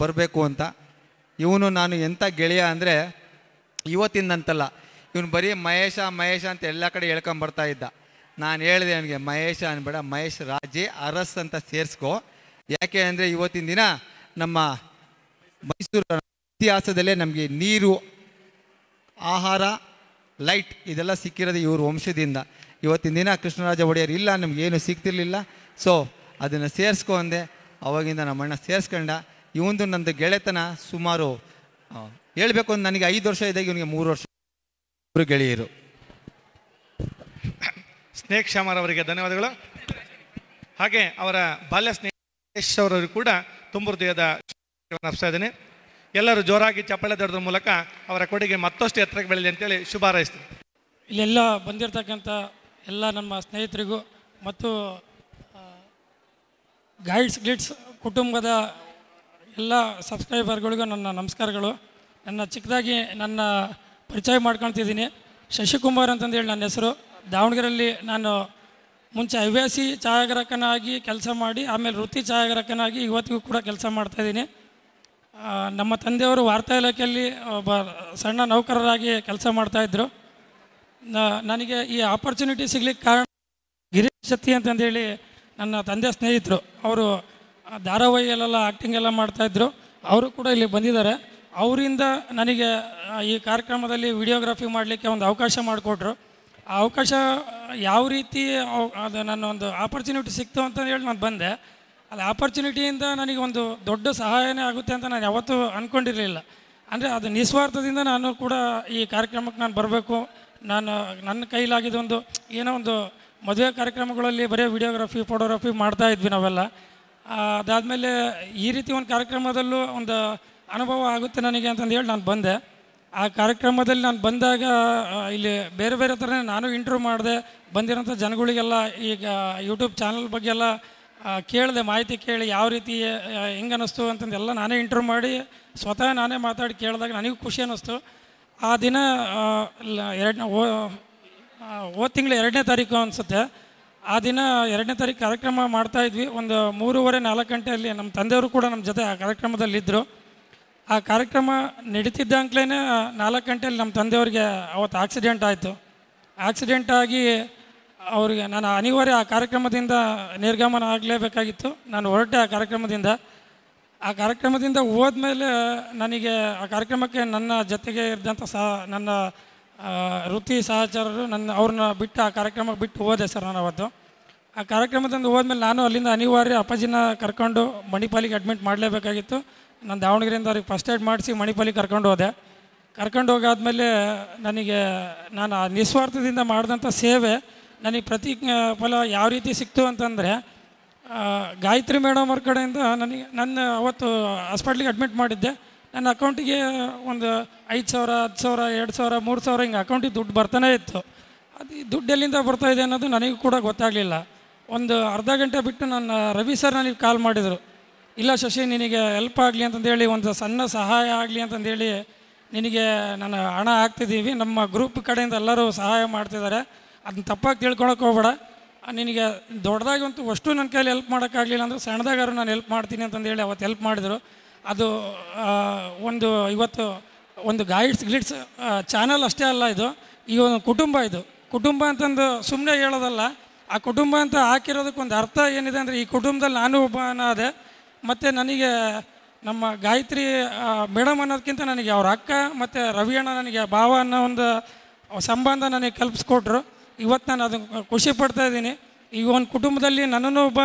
ಬರಬೇಕು ಅಂತ ಇವನು ನಾನು ಎಂಥ ಗೆಳೆಯ ಅಂದರೆ ಇವತ್ತಿಂದಂತಲ್ಲ ಇವನು ಬರೀ ಮಹೇಶ ಮಹೇಶ ಅಂತ ಎಲ್ಲ ಕಡೆ ಹೇಳ್ಕೊಂಬರ್ತಾ ಇದ್ದ ನಾನು ಹೇಳಿದೆ ಅವನಿಗೆ ಮಹೇಶ ಅನ್ಬೇಡ ಮಹೇಶ್ ರಾಜಿ ಅರಸ್ ಅಂತ ಸೇರಿಸ್ಕೊ ಯಾಕೆ ಅಂದರೆ ಇವತ್ತಿನ ದಿನ ನಮ್ಮ ಮೈಸೂರು ಇತಿಹಾಸದಲ್ಲೇ ನಮಗೆ ನೀರು ಆಹಾರ ಲೈಟ್ ಇದೆಲ್ಲ ಸಿಕ್ಕಿರೋದು ಇವ್ರ ವಂಶದಿಂದ ಇವತ್ತಿನ ದಿನ ಕೃಷ್ಣರಾಜ ಒಡೆಯರ್ ಇಲ್ಲ ನಮಗೇನು ಸಿಗ್ತಿರ್ಲಿಲ್ಲ ಸೊ ಅದನ್ನು ಸೇರಿಸ್ಕೊ ಅಂದೆ ಅವಾಗಿಂದ ನಮ್ಮಣ್ಣ ಸೇರಿಸ್ಕೊಂಡ ಇವೊಂದು ನಂದು ಗೆಳೆತನ ಸುಮಾರು ಹೇಳಬೇಕು ಅಂತ ನನಗೆ ಐದು ವರ್ಷ ಇದ್ದಾಗ ಇವನಿಗೆ ಮೂರು ವರ್ಷ ಇಬ್ಬರು ಗೆಳೆಯರು ಸ್ನೇಹ್ ಶಾಮರ್ ಅವರಿಗೆ ಧನ್ಯವಾದಗಳು ಹಾಗೆ ಅವರ ಬಾಲ್ಯ ಸ್ನೇಹಿತೇಶ್ ಅವರವರು ಕೂಡ ತುಂಬ ಹೃದಯದ ಇದ್ದೀನಿ ಎಲ್ಲರೂ ಜೋರಾಗಿ ಚಪ್ಪಳೆ ದೊಡ್ಡದ್ರ ಮೂಲಕ ಅವರ ಕೊಡುಗೆ ಮತ್ತಷ್ಟು ಎತ್ತರಕ್ಕೆ ಬೆಳೆದಿದೆ ಅಂತೇಳಿ ಶುಭ ಇಲ್ಲೆಲ್ಲ ಬಂದಿರತಕ್ಕಂಥ ಎಲ್ಲ ನಮ್ಮ ಸ್ನೇಹಿತರಿಗೂ ಮತ್ತು ಗೈಡ್ಸ್ ಗಿಡ್ಸ್ ಕುಟುಂಬದ ಎಲ್ಲ ಸಬ್ಸ್ಕ್ರೈಬರ್ಗಳಿಗೂ ನನ್ನ ನಮಸ್ಕಾರಗಳು ನನ್ನ ಚಿಕ್ಕದಾಗಿ ನನ್ನ ಪರಿಚಯ ಮಾಡ್ಕೊಳ್ತಿದ್ದೀನಿ ಶಶಿಕುಮಾರ್ ಅಂತಂದೇಳಿ ನನ್ನ ಹೆಸರು ದಾವಣಗೆರೆಯಲ್ಲಿ ನಾನು ಮುಂಚೆ ಹವ್ಯಾಸಿ ಛಾಯಾಗ್ರಾಹಕನಾಗಿ ಕೆಲಸ ಮಾಡಿ ಆಮೇಲೆ ವೃತ್ತಿ ಛಾಯಾಗ್ರಾಹಕನಾಗಿ ಇವತ್ತಿಗೂ ಕೂಡ ಕೆಲಸ ಮಾಡ್ತಾಯಿದ್ದೀನಿ ನಮ್ಮ ತಂದೆಯವರು ವಾರ್ತಾ ಇಲಾಖೆಯಲ್ಲಿ ಒಬ್ಬ ಸಣ್ಣ ನೌಕರರಾಗಿ ಕೆಲಸ ಮಾಡ್ತಾಯಿದ್ರು ನನಗೆ ಈ ಆಪರ್ಚುನಿಟಿ ಸಿಗ್ಲಿಕ್ಕೆ ಕಾರಣ ಗಿರೀಶ್ ಶೆಟ್ಟಿ ಅಂತಂದೇಳಿ ನನ್ನ ತಂದೆ ಸ್ನೇಹಿತರು ಅವರು ಧಾರಾವಾಹಿಯಲ್ಲೆಲ್ಲ ಆ್ಯಕ್ಟಿಂಗ್ ಎಲ್ಲ ಮಾಡ್ತಾಯಿದ್ರು ಅವರು ಕೂಡ ಇಲ್ಲಿ ಬಂದಿದ್ದಾರೆ ಅವರಿಂದ ನನಗೆ ಈ ಕಾರ್ಯಕ್ರಮದಲ್ಲಿ ವಿಡಿಯೋಗ್ರಫಿ ಮಾಡಲಿಕ್ಕೆ ಒಂದು ಅವಕಾಶ ಮಾಡಿಕೊಟ್ರು ಆ ಅವಕಾಶ ಯಾವ ರೀತಿ ಅದು ಒಂದು ಆಪರ್ಚುನಿಟಿ ಸಿಕ್ತು ಅಂತ ಹೇಳಿ ನಾನು ಬಂದೆ ಅದು ಆಪರ್ಚುನಿಟಿಯಿಂದ ನನಗೆ ಒಂದು ದೊಡ್ಡ ಸಹಾಯನೇ ಆಗುತ್ತೆ ಅಂತ ನಾನು ಯಾವತ್ತೂ ಅಂದ್ಕೊಂಡಿರಲಿಲ್ಲ ಅಂದರೆ ಅದು ನಿಸ್ವಾರ್ಥದಿಂದ ನಾನು ಕೂಡ ಈ ಕಾರ್ಯಕ್ರಮಕ್ಕೆ ನಾನು ಬರಬೇಕು ನಾನು ನನ್ನ ಕೈಲಾಗಿದ್ದೊಂದು ಏನೋ ಒಂದು ಮದುವೆ ಕಾರ್ಯಕ್ರಮಗಳಲ್ಲಿ ಬರೀ ವಿಡಿಯೋಗ್ರಫಿ ಫೋಟೋಗ್ರಫಿ ಮಾಡ್ತಾ ಇದ್ವಿ ನಾವೆಲ್ಲ ಅದಾದಮೇಲೆ ಈ ರೀತಿ ಒಂದು ಕಾರ್ಯಕ್ರಮದಲ್ಲೂ ಒಂದು ಅನುಭವ ಆಗುತ್ತೆ ನನಗೆ ಅಂತಂದು ಹೇಳಿ ನಾನು ಬಂದೆ ಆ ಕಾರ್ಯಕ್ರಮದಲ್ಲಿ ನಾನು ಬಂದಾಗ ಇಲ್ಲಿ ಬೇರೆ ಬೇರೆ ಥರನೇ ನಾನು ಇಂಟ್ರ್ಯೂ ಮಾಡಿದೆ ಬಂದಿರೋಂಥ ಜನಗಳಿಗೆಲ್ಲ ಈಗ ಯೂಟ್ಯೂಬ್ ಚಾನಲ್ ಬಗ್ಗೆ ಎಲ್ಲ ಕೇಳಿದೆ ಮಾಹಿತಿ ಕೇಳಿ ಯಾವ ರೀತಿ ಹೆಂಗೆ ಅನ್ನಿಸ್ತು ಅಂತಂದೆಲ್ಲ ನಾನೇ ಇಂಟ್ರ್ಯೂ ಮಾಡಿ ಸ್ವತಃ ನಾನೇ ಮಾತಾಡಿ ಕೇಳಿದಾಗ ನನಗೂ ಖುಷಿ ಅನ್ನಿಸ್ತು ಆ ದಿನ ಎರಡನೇ ಓ ತಿಂಗಳು ಎರಡನೇ ತಾರೀಕು ಅನಿಸುತ್ತೆ ಆ ದಿನ ಎರಡನೇ ತಾರೀಕು ಕಾರ್ಯಕ್ರಮ ಮಾಡ್ತಾ ಇದ್ವಿ ಒಂದು ಮೂರುವರೆ ನಾಲ್ಕು ಗಂಟೆಯಲ್ಲಿ ನಮ್ಮ ತಂದೆಯವರು ಕೂಡ ನಮ್ಮ ಜೊತೆ ಆ ಕಾರ್ಯಕ್ರಮದಲ್ಲಿದ್ದರು ಆ ಕಾರ್ಯಕ್ರಮ ನಡೀತಿದ್ದಂಕ್ಲೇ ನಾಲ್ಕು ಗಂಟೆಯಲ್ಲಿ ನಮ್ಮ ತಂದೆಯವ್ರಿಗೆ ಅವತ್ತು ಆಕ್ಸಿಡೆಂಟ್ ಆಯಿತು ಆಕ್ಸಿಡೆಂಟ್ ಆಗಿ ಅವರಿಗೆ ನಾನು ಅನಿವಾರ್ಯ ಆ ಕಾರ್ಯಕ್ರಮದಿಂದ ನಿರ್ಗಮನ ಆಗಲೇಬೇಕಾಗಿತ್ತು ನಾನು ಹೊರಟೆ ಆ ಕಾರ್ಯಕ್ರಮದಿಂದ ಆ ಕಾರ್ಯಕ್ರಮದಿಂದ ಹೋದ್ಮೇಲೆ ನನಗೆ ಆ ಕಾರ್ಯಕ್ರಮಕ್ಕೆ ನನ್ನ ಜೊತೆಗೆ ಇದ್ದಂಥ ಸಹ ನನ್ನ ವೃತ್ತಿ ಸಹಚರರು ನನ್ನ ಅವ್ರನ್ನ ಬಿಟ್ಟು ಆ ಕಾರ್ಯಕ್ರಮಕ್ಕೆ ಬಿಟ್ಟು ಹೋದೆ ಸರ್ ನಾನು ಅವತ್ತು ಆ ಕಾರ್ಯಕ್ರಮದಿಂದ ಹೋದ್ಮೇಲೆ ನಾನು ಅಲ್ಲಿಂದ ಅನಿವಾರ್ಯ ಅಪ್ಪಾಜಿನ ಕರ್ಕೊಂಡು ಮಣಿಪಾಲಿಗೆ ಅಡ್ಮಿಟ್ ಮಾಡಲೇಬೇಕಾಗಿತ್ತು ನಾನು ದಾವಣಗೆರೆಯಿಂದ ಅವ್ರಿಗೆ ಫಸ್ಟ್ ಏಡ್ ಮಾಡಿಸಿ ಮಣಿಪಾಲಿಗೆ ಕರ್ಕೊಂಡು ಹೋದೆ ಕರ್ಕೊಂಡು ಹೋಗಾದ್ಮೇಲೆ ನನಗೆ ನಾನು ಆ ನಿಸ್ವಾರ್ಥದಿಂದ ಮಾಡಿದಂಥ ಸೇವೆ ನನಗೆ ಪ್ರತಿ ಫಲ ಯಾವ ರೀತಿ ಸಿಕ್ತು ಅಂತಂದರೆ ಗಾಯತ್ರಿ ಮೇಡಮ್ ಅವ್ರ ಕಡೆಯಿಂದ ನನಗೆ ನನ್ನ ಅವತ್ತು ಹಾಸ್ಪಿಟ್ಲಿಗೆ ಅಡ್ಮಿಟ್ ಮಾಡಿದ್ದೆ ನನ್ನ ಅಕೌಂಟಿಗೆ ಒಂದು ಐದು ಸಾವಿರ ಹತ್ತು ಸಾವಿರ ಎರಡು ಸಾವಿರ ಮೂರು ಸಾವಿರ ಹಿಂಗೆ ಅಕೌಂಟಿಗೆ ದುಡ್ಡು ಬರ್ತಾನೆ ಇತ್ತು ಅದು ದುಡ್ಡು ಎಲ್ಲಿಂದ ಬರ್ತಾ ಇದೆ ಅನ್ನೋದು ನನಗೂ ಕೂಡ ಗೊತ್ತಾಗಲಿಲ್ಲ ಒಂದು ಅರ್ಧ ಗಂಟೆ ಬಿಟ್ಟು ನನ್ನ ರವಿ ಸರ್ ನನಗೆ ಕಾಲ್ ಮಾಡಿದರು ಇಲ್ಲ ಶಶಿ ನಿನಗೆ ಹೆಲ್ಪ್ ಆಗಲಿ ಅಂತಂದೇಳಿ ಒಂದು ಸಣ್ಣ ಸಹಾಯ ಆಗಲಿ ಅಂತಂದೇಳಿ ನಿನಗೆ ನಾನು ಹಣ ಹಾಕ್ತಿದ್ದೀವಿ ನಮ್ಮ ಗ್ರೂಪ್ ಕಡೆಯಿಂದ ಎಲ್ಲರೂ ಸಹಾಯ ಮಾಡ್ತಿದ್ದಾರೆ ಅದನ್ನ ತಪ್ಪಾಗಿ ತಿಳ್ಕೊಳಕ್ಕೆ ಹೋಗ್ಬೇಡ ನಿನಗೆ ದೊಡ್ಡದಾಗಂತೂ ಅಷ್ಟು ನನ್ನ ಕೈಯಲ್ಲಿ ಹೆಲ್ಪ್ ಮಾಡೋಕ್ಕಾಗಲಿಲ್ಲ ಅಂದರೆ ಸಣ್ಣದಾಗಾರು ನಾನು ಹೆಲ್ಪ್ ಮಾಡ್ತೀನಿ ಅಂತಂದು ಹೇಳಿ ಅವತ್ತು ಹೆಲ್ಪ್ ಮಾಡಿದರು ಅದು ಒಂದು ಇವತ್ತು ಒಂದು ಗೈಡ್ಸ್ ಗಿಡ್ಸ್ ಚಾನಲ್ ಅಷ್ಟೇ ಅಲ್ಲ ಇದು ಈ ಒಂದು ಕುಟುಂಬ ಇದು ಕುಟುಂಬ ಅಂತಂದು ಸುಮ್ಮನೆ ಹೇಳೋದಲ್ಲ ಆ ಕುಟುಂಬ ಅಂತ ಹಾಕಿರೋದಕ್ಕೊಂದು ಅರ್ಥ ಏನಿದೆ ಅಂದರೆ ಈ ಕುಟುಂಬದಲ್ಲಿ ನಾನು ಒಬ್ಬನಾದೆ ಮತ್ತು ನನಗೆ ನಮ್ಮ ಗಾಯತ್ರಿ ಮೇಡಮ್ ಅನ್ನೋದಕ್ಕಿಂತ ನನಗೆ ಅವ್ರ ಅಕ್ಕ ಮತ್ತು ರವಿ ಅಣ್ಣ ನನಗೆ ಭಾವ ಅನ್ನೋ ಒಂದು ಸಂಬಂಧ ನನಗೆ ಕಲ್ಪಿಸ್ಕೊಟ್ರು ಇವತ್ತು ನಾನು ಅದನ್ನು ಖುಷಿ ಪಡ್ತಾ ಇದ್ದೀನಿ ಈಗ ಒಂದು ಕುಟುಂಬದಲ್ಲಿ ನನ್ನನ್ನು ಒಬ್ಬ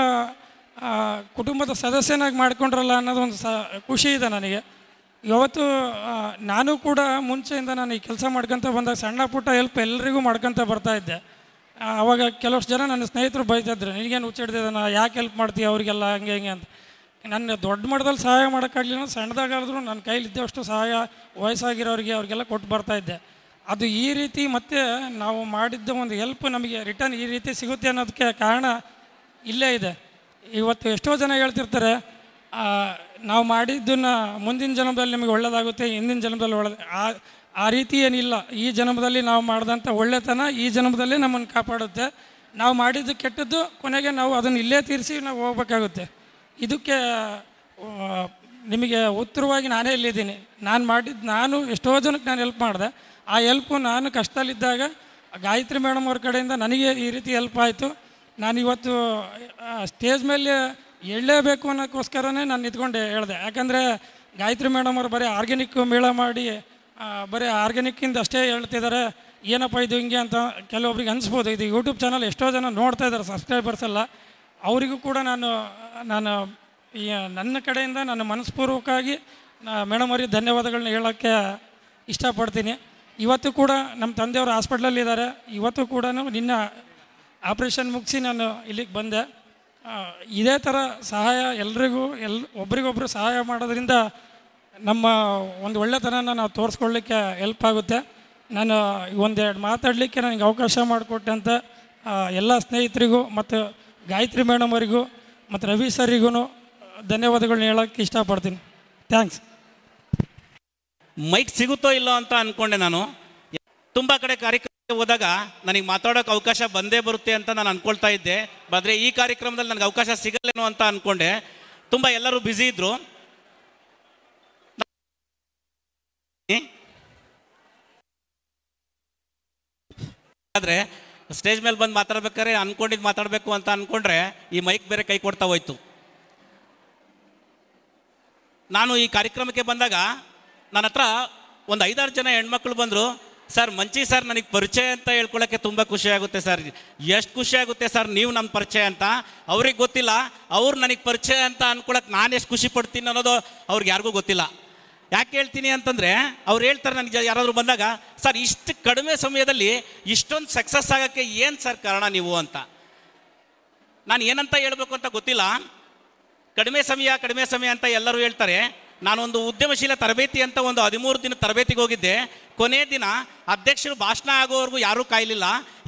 ಕುಟುಂಬದ ಸದಸ್ಯನಾಗಿ ಮಾಡಿಕೊಂಡ್ರಲ್ಲ ಅನ್ನೋದು ಒಂದು ಸ ಖುಷಿ ಇದೆ ನನಗೆ ಇವತ್ತು ನಾನು ಕೂಡ ಮುಂಚೆಯಿಂದ ನಾನು ಈ ಕೆಲಸ ಮಾಡ್ಕೊತ ಬಂದಾಗ ಸಣ್ಣ ಪುಟ್ಟ ಹೆಲ್ಪ್ ಎಲ್ರಿಗೂ ಮಾಡ್ಕೊತ ಇದ್ದೆ ಆವಾಗ ಕೆಲವಷ್ಟು ಜನ ನನ್ನ ಸ್ನೇಹಿತರು ಬೈತಿದ್ರು ನಿನಗೇನು ಹುಚ್ಚಿಡ್ದಿದೆ ನಾ ಯಾಕೆ ಹೆಲ್ಪ್ ಮಾಡ್ತೀವಿ ಅವರಿಗೆಲ್ಲ ಹಂಗೆ ಹಿಂಗೆ ಅಂತ ನನ್ನ ದೊಡ್ಡ ಮಟ್ಟದಲ್ಲಿ ಸಹಾಯ ಮಾಡೋಕ್ಕಾಗಲಿಲ್ಲ ಸಣ್ಣದಾಗಾದರೂ ನನ್ನ ಕೈಲಿದ್ದಷ್ಟು ಸಹಾಯ ವಯಸ್ಸಾಗಿರೋರಿಗೆ ಅವ್ರಿಗೆಲ್ಲ ಕೊಟ್ಟು ಬರ್ತಾಯಿದ್ದೆ ಅದು ಈ ರೀತಿ ಮತ್ತೆ ನಾವು ಮಾಡಿದ್ದ ಒಂದು ಹೆಲ್ಪ್ ನಮಗೆ ರಿಟರ್ನ್ ಈ ರೀತಿ ಸಿಗುತ್ತೆ ಅನ್ನೋದಕ್ಕೆ ಕಾರಣ ಇಲ್ಲೇ ಇದೆ ಇವತ್ತು ಎಷ್ಟೋ ಜನ ಹೇಳ್ತಿರ್ತಾರೆ ನಾವು ಮಾಡಿದ್ದನ್ನು ಮುಂದಿನ ಜನ್ಮದಲ್ಲಿ ನಿಮಗೆ ಒಳ್ಳೆಯದಾಗುತ್ತೆ ಹಿಂದಿನ ಜನ್ಮದಲ್ಲಿ ಒಳ್ಳೆ ಆ ಆ ರೀತಿ ಏನಿಲ್ಲ ಈ ಜನ್ಮದಲ್ಲಿ ನಾವು ಮಾಡಿದಂಥ ಒಳ್ಳೆತನ ಈ ಜನ್ಮದಲ್ಲೇ ನಮ್ಮನ್ನು ಕಾಪಾಡುತ್ತೆ ನಾವು ಮಾಡಿದ್ದು ಕೆಟ್ಟದ್ದು ಕೊನೆಗೆ ನಾವು ಅದನ್ನು ಇಲ್ಲೇ ತೀರಿಸಿ ನಾವು ಹೋಗ್ಬೇಕಾಗುತ್ತೆ ಇದಕ್ಕೆ ನಿಮಗೆ ಉತ್ತರವಾಗಿ ನಾನೇ ಇಲ್ಲಿದ್ದೀನಿ ನಾನು ಮಾಡಿದ್ದು ನಾನು ಎಷ್ಟೋ ಜನಕ್ಕೆ ನಾನು ಹೆಲ್ಪ್ ಮಾಡಿದೆ ಆ ಎಲ್ಪು ನಾನು ಕಷ್ಟದಲ್ಲಿದ್ದಾಗ ಗಾಯತ್ರಿ ಮೇಡಮ್ ಅವ್ರ ಕಡೆಯಿಂದ ನನಗೆ ಈ ರೀತಿ ಎಲ್ಪ್ ಆಯಿತು ನಾನು ಇವತ್ತು ಸ್ಟೇಜ್ ಮೇಲೆ ಹೇಳಲೇಬೇಕು ಅನ್ನೋಕ್ಕೋಸ್ಕರನೇ ನಾನು ನಿಂತ್ಕೊಂಡು ಹೇಳಿದೆ ಯಾಕಂದರೆ ಗಾಯತ್ರಿ ಮೇಡಮ್ ಅವರು ಬರೀ ಆರ್ಗ್ಯಾನಿಕ್ ಮೇಳ ಮಾಡಿ ಬರೀ ಆರ್ಗ್ಯಾನಿಕ್ಕಿಂದ ಅಷ್ಟೇ ಹೇಳ್ತಿದ್ದಾರೆ ಏನಪ್ಪ ಇದು ಹಿಂಗೆ ಅಂತ ಕೆಲವೊಬ್ರಿಗೆ ಅನಿಸ್ಬೋದು ಇದು ಯೂಟ್ಯೂಬ್ ಚಾನಲ್ ಎಷ್ಟೋ ಜನ ನೋಡ್ತಾ ಇದ್ದಾರೆ ಸಬ್ಸ್ಕ್ರೈಬರ್ಸ್ ಎಲ್ಲ ಅವರಿಗೂ ಕೂಡ ನಾನು ನಾನು ನನ್ನ ಕಡೆಯಿಂದ ನಾನು ಮನಸ್ಪೂರ್ವಕವಾಗಿ ಮೇಡಮ್ ಅವರಿಗೆ ಧನ್ಯವಾದಗಳನ್ನ ಹೇಳೋಕ್ಕೆ ಇಷ್ಟಪಡ್ತೀನಿ ಇವತ್ತು ಕೂಡ ನಮ್ಮ ತಂದೆಯವರು ಹಾಸ್ಪಿಟ್ಲಲ್ಲಿ ಇದ್ದಾರೆ ಇವತ್ತು ಕೂಡ ನಿನ್ನ ಆಪ್ರೇಷನ್ ಮುಗಿಸಿ ನಾನು ಇಲ್ಲಿಗೆ ಬಂದೆ ಇದೇ ಥರ ಸಹಾಯ ಎಲ್ರಿಗೂ ಎಲ್ ಒಬ್ರಿಗೊಬ್ಬರು ಸಹಾಯ ಮಾಡೋದ್ರಿಂದ ನಮ್ಮ ಒಂದು ಒಳ್ಳೆತನ ನಾವು ತೋರಿಸ್ಕೊಳ್ಳಿಕ್ಕೆ ಹೆಲ್ಪ್ ಆಗುತ್ತೆ ನಾನು ಒಂದೆರಡು ಮಾತಾಡಲಿಕ್ಕೆ ನನಗೆ ಅವಕಾಶ ಮಾಡಿಕೊಟ್ಟಂತ ಎಲ್ಲ ಸ್ನೇಹಿತರಿಗೂ ಮತ್ತು ಗಾಯತ್ರಿ ಮೇಡಮ್ ಅವರಿಗೂ ಮತ್ತು ರವಿ ಸರಿಗೂ ಧನ್ಯವಾದಗಳನ್ನ ಹೇಳೋಕ್ಕೆ ಇಷ್ಟಪಡ್ತೀನಿ ಥ್ಯಾಂಕ್ಸ್ ಮೈಕ್ ಸಿಗುತ್ತೋ ಇಲ್ಲೋ ಅಂತ ಅನ್ಕೊಂಡೆ ನಾನು ತುಂಬ ಕಡೆ ಕಾರ್ಯಕ್ರಮಕ್ಕೆ ಹೋದಾಗ ನನಗೆ ಮಾತಾಡೋಕೆ ಅವಕಾಶ ಬಂದೇ ಬರುತ್ತೆ ಅಂತ ನಾನು ಅನ್ಕೊಳ್ತಾ ಇದ್ದೆ ಆದರೆ ಈ ಕಾರ್ಯಕ್ರಮದಲ್ಲಿ ನನಗೆ ಅವಕಾಶ ಸಿಗಲ್ಲೇನೋ ಅಂತ ಅನ್ಕೊಂಡೆ ತುಂಬ ಎಲ್ಲರೂ ಬ್ಯುಸಿ ಇದ್ದರು ಆದರೆ ಸ್ಟೇಜ್ ಮೇಲೆ ಬಂದು ಮಾತಾಡ್ಬೇಕಾದ್ರೆ ಅನ್ಕೊಂಡಿದ್ದು ಮಾತಾಡಬೇಕು ಅಂತ ಅಂದ್ಕೊಂಡ್ರೆ ಈ ಮೈಕ್ ಬೇರೆ ಕೈ ಕೊಡ್ತಾ ಹೋಯ್ತು ನಾನು ಈ ಕಾರ್ಯಕ್ರಮಕ್ಕೆ ಬಂದಾಗ ನನ್ನ ಹತ್ರ ಒಂದು ಐದಾರು ಜನ ಹೆಣ್ಮಕ್ಳು ಬಂದರು ಸರ್ ಮಂಚಿ ಸರ್ ನನಗೆ ಪರಿಚಯ ಅಂತ ಹೇಳ್ಕೊಳ್ಳೋಕ್ಕೆ ತುಂಬ ಖುಷಿಯಾಗುತ್ತೆ ಸರ್ ಎಷ್ಟು ಖುಷಿಯಾಗುತ್ತೆ ಸರ್ ನೀವು ನನ್ನ ಪರಿಚಯ ಅಂತ ಅವ್ರಿಗೆ ಗೊತ್ತಿಲ್ಲ ಅವ್ರು ನನಗೆ ಪರಿಚಯ ಅಂತ ಅಂದ್ಕೊಳಕ್ಕೆ ನಾನು ಎಷ್ಟು ಖುಷಿ ಪಡ್ತೀನಿ ಅನ್ನೋದು ಅವ್ರಿಗೆ ಯಾರಿಗೂ ಗೊತ್ತಿಲ್ಲ ಯಾಕೆ ಹೇಳ್ತೀನಿ ಅಂತಂದರೆ ಅವ್ರು ಹೇಳ್ತಾರೆ ನನಗೆ ಯಾರಾದರೂ ಬಂದಾಗ ಸರ್ ಇಷ್ಟು ಕಡಿಮೆ ಸಮಯದಲ್ಲಿ ಇಷ್ಟೊಂದು ಸಕ್ಸಸ್ ಆಗೋಕ್ಕೆ ಏನು ಸರ್ ಕಾರಣ ನೀವು ಅಂತ ನಾನು ಏನಂತ ಹೇಳಬೇಕು ಅಂತ ಗೊತ್ತಿಲ್ಲ ಕಡಿಮೆ ಸಮಯ ಕಡಿಮೆ ಸಮಯ ಅಂತ ಎಲ್ಲರೂ ಹೇಳ್ತಾರೆ ನಾನೊಂದು ಉದ್ಯಮಶೀಲ ತರಬೇತಿ ಅಂತ ಒಂದು ಹದಿಮೂರು ದಿನ ತರಬೇತಿಗೆ ಹೋಗಿದ್ದೆ ಕೊನೆಯ ದಿನ ಅಧ್ಯಕ್ಷರು ಭಾಷಣ ಆಗೋವರೆಗೂ ಯಾರೂ ಕಾಯಲಿಲ್ಲ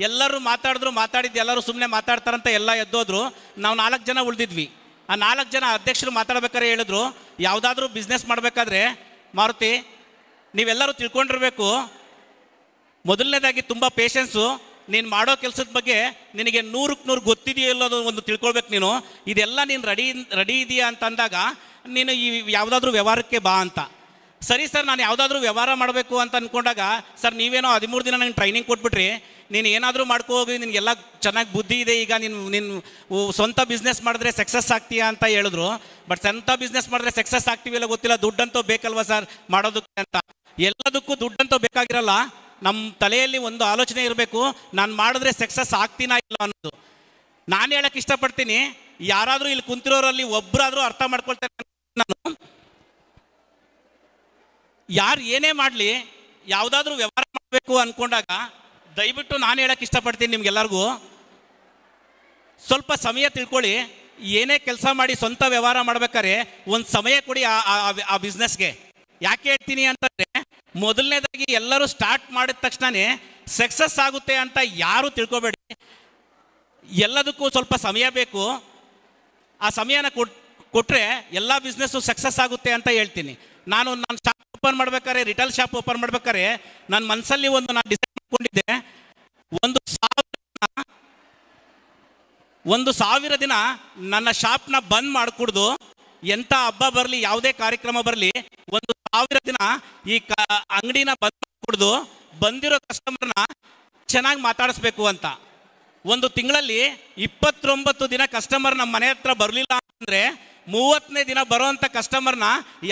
ಎಲ್ಲರೂ ಮಾತಾಡಿದ್ರು ಮಾತಾಡಿದ್ದು ಎಲ್ಲರೂ ಸುಮ್ಮನೆ ಮಾತಾಡ್ತಾರಂತ ಎಲ್ಲ ಎದ್ದೋದ್ರು ನಾವು ನಾಲ್ಕು ಜನ ಉಳಿದಿದ್ವಿ ಆ ನಾಲ್ಕು ಜನ ಅಧ್ಯಕ್ಷರು ಮಾತಾಡ್ಬೇಕಾದ್ರೆ ಹೇಳಿದ್ರು ಯಾವುದಾದ್ರೂ ಬಿಸ್ನೆಸ್ ಮಾಡಬೇಕಾದ್ರೆ ಮಾರುತಿ ನೀವೆಲ್ಲರೂ ತಿಳ್ಕೊಂಡಿರಬೇಕು ಮೊದಲನೇದಾಗಿ ತುಂಬ ಪೇಷನ್ಸು ನೀನು ಮಾಡೋ ಕೆಲಸದ ಬಗ್ಗೆ ನಿನಗೆ ನೂರಕ್ಕೆ ನೂರು ಗೊತ್ತಿದೆಯೋ ಇಲ್ಲೋದು ಒಂದು ತಿಳ್ಕೊಳ್ಬೇಕು ನೀನು ಇದೆಲ್ಲ ನೀನು ರೆಡಿ ರೆಡಿ ಇದೆಯಾ ಅಂತಂದಾಗ ನೀನು ಈ ಯಾವುದಾದ್ರೂ ವ್ಯವಹಾರಕ್ಕೆ ಬಾ ಅಂತ ಸರಿ ಸರ್ ನಾನು ಯಾವುದಾದ್ರೂ ವ್ಯವಹಾರ ಮಾಡಬೇಕು ಅಂತ ಅಂದ್ಕೊಂಡಾಗ ಸರ್ ನೀವೇನೋ ಹದಿಮೂರು ದಿನ ನನಗೆ ಟ್ರೈನಿಂಗ್ ಕೊಟ್ಬಿಟ್ರಿ ನೀನು ಏನಾದರೂ ಹೋಗಿ ನಿನಗೆಲ್ಲ ಚೆನ್ನಾಗಿ ಬುದ್ಧಿ ಇದೆ ಈಗ ನೀನು ನಿನ್ನ ಸ್ವಂತ ಬಿಸ್ನೆಸ್ ಮಾಡಿದ್ರೆ ಸಕ್ಸಸ್ ಆಗ್ತೀಯಾ ಅಂತ ಹೇಳಿದ್ರು ಬಟ್ ಸ್ವಂತ ಬಿಸ್ನೆಸ್ ಮಾಡಿದ್ರೆ ಸಕ್ಸಸ್ ಆಗ್ತೀವಿಲ್ಲ ಗೊತ್ತಿಲ್ಲ ದುಡ್ಡಂತೂ ಬೇಕಲ್ವಾ ಸರ್ ಮಾಡೋದಕ್ಕೆ ಅಂತ ಎಲ್ಲದಕ್ಕೂ ದುಡ್ಡಂತೂ ಬೇಕಾಗಿರಲ್ಲ ನಮ್ಮ ತಲೆಯಲ್ಲಿ ಒಂದು ಆಲೋಚನೆ ಇರಬೇಕು ನಾನು ಮಾಡಿದ್ರೆ ಸಕ್ಸಸ್ ಆಗ್ತೀನಾ ಇಲ್ಲ ಅನ್ನೋದು ನಾನು ಹೇಳಕ್ಕೆ ಇಷ್ಟಪಡ್ತೀನಿ ಯಾರಾದರೂ ಇಲ್ಲಿ ಕುಂತಿರೋರಲ್ಲಿ ಒಬ್ಬರಾದರೂ ಅರ್ಥ ಮಾಡ್ಕೊಳ್ತಾರೆ ನಾನು ಯಾರು ಏನೇ ಮಾಡಲಿ ಯಾವುದಾದ್ರೂ ವ್ಯವಹಾರ ಮಾಡಬೇಕು ಅಂದ್ಕೊಂಡಾಗ ದಯವಿಟ್ಟು ನಾನು ಹೇಳಕ್ಕೆ ಇಷ್ಟಪಡ್ತೀನಿ ನಿಮ್ಗೆಲ್ಲರಿಗೂ ಸ್ವಲ್ಪ ಸಮಯ ತಿಳ್ಕೊಳ್ಳಿ ಏನೇ ಕೆಲಸ ಮಾಡಿ ಸ್ವಂತ ವ್ಯವಹಾರ ಮಾಡ್ಬೇಕಾರೆ ಒಂದು ಸಮಯ ಕೊಡಿ ಆ ಬಿಸ್ನೆಸ್ಗೆ ಯಾಕೆ ಹೇಳ್ತೀನಿ ಅಂತಂದ್ರೆ ಮೊದಲನೇದಾಗಿ ಎಲ್ಲರೂ ಸ್ಟಾರ್ಟ್ ಮಾಡಿದ ತಕ್ಷಣನೇ ಸಕ್ಸಸ್ ಆಗುತ್ತೆ ಅಂತ ಯಾರು ತಿಳ್ಕೊಬೇಡಿ ಎಲ್ಲದಕ್ಕೂ ಸ್ವಲ್ಪ ಸಮಯ ಬೇಕು ಆ ಸಮಯನ ಕೊಟ್ಟು ಕೊಟ್ಟರೆ ಎಲ್ಲ ಬಿಸ್ನೆಸ್ಸು ಸಕ್ಸಸ್ ಆಗುತ್ತೆ ಅಂತ ಹೇಳ್ತೀನಿ ನಾನು ನನ್ನ ಶಾಪ್ ಓಪನ್ ಮಾಡ್ಬೇಕಾದ್ರೆ ರಿಟೇಲ್ ಶಾಪ್ ಓಪನ್ ಮಾಡ್ಬೇಕಾದ್ರೆ ನನ್ನ ಮನಸ್ಸಲ್ಲಿ ಒಂದು ನಾನು ಡಿಸೈಡ್ ಮಾಡ್ಕೊಂಡಿದ್ದೆ ಒಂದು ಸಾವಿರ ಒಂದು ಸಾವಿರ ದಿನ ನನ್ನ ಶಾಪ್ನ ಬಂದ್ ಮಾಡಿಕೊಡ್ದು ಎಂಥ ಹಬ್ಬ ಬರಲಿ ಯಾವುದೇ ಕಾರ್ಯಕ್ರಮ ಬರಲಿ ಒಂದು ಸಾವಿರ ದಿನ ಈ ಕ ಅಂಗಡಿನ ಬಂದ್ ಮಾಡಿಕೊಡ್ದು ಬಂದಿರೋ ಕಸ್ಟಮರ್ನ ಚೆನ್ನಾಗಿ ಮಾತಾಡಿಸ್ಬೇಕು ಅಂತ ಒಂದು ತಿಂಗಳಲ್ಲಿ ಇಪ್ಪತ್ತೊಂಬತ್ತು ದಿನ ಕಸ್ಟಮರ್ ನಮ್ಮ ಮನೆ ಹತ್ರ ಬರಲಿಲ್ಲ ಅಂದರೆ ಮೂವತ್ತನೇ ದಿನ ಬರುವಂಥ ಕಸ್ಟಮರ್ನ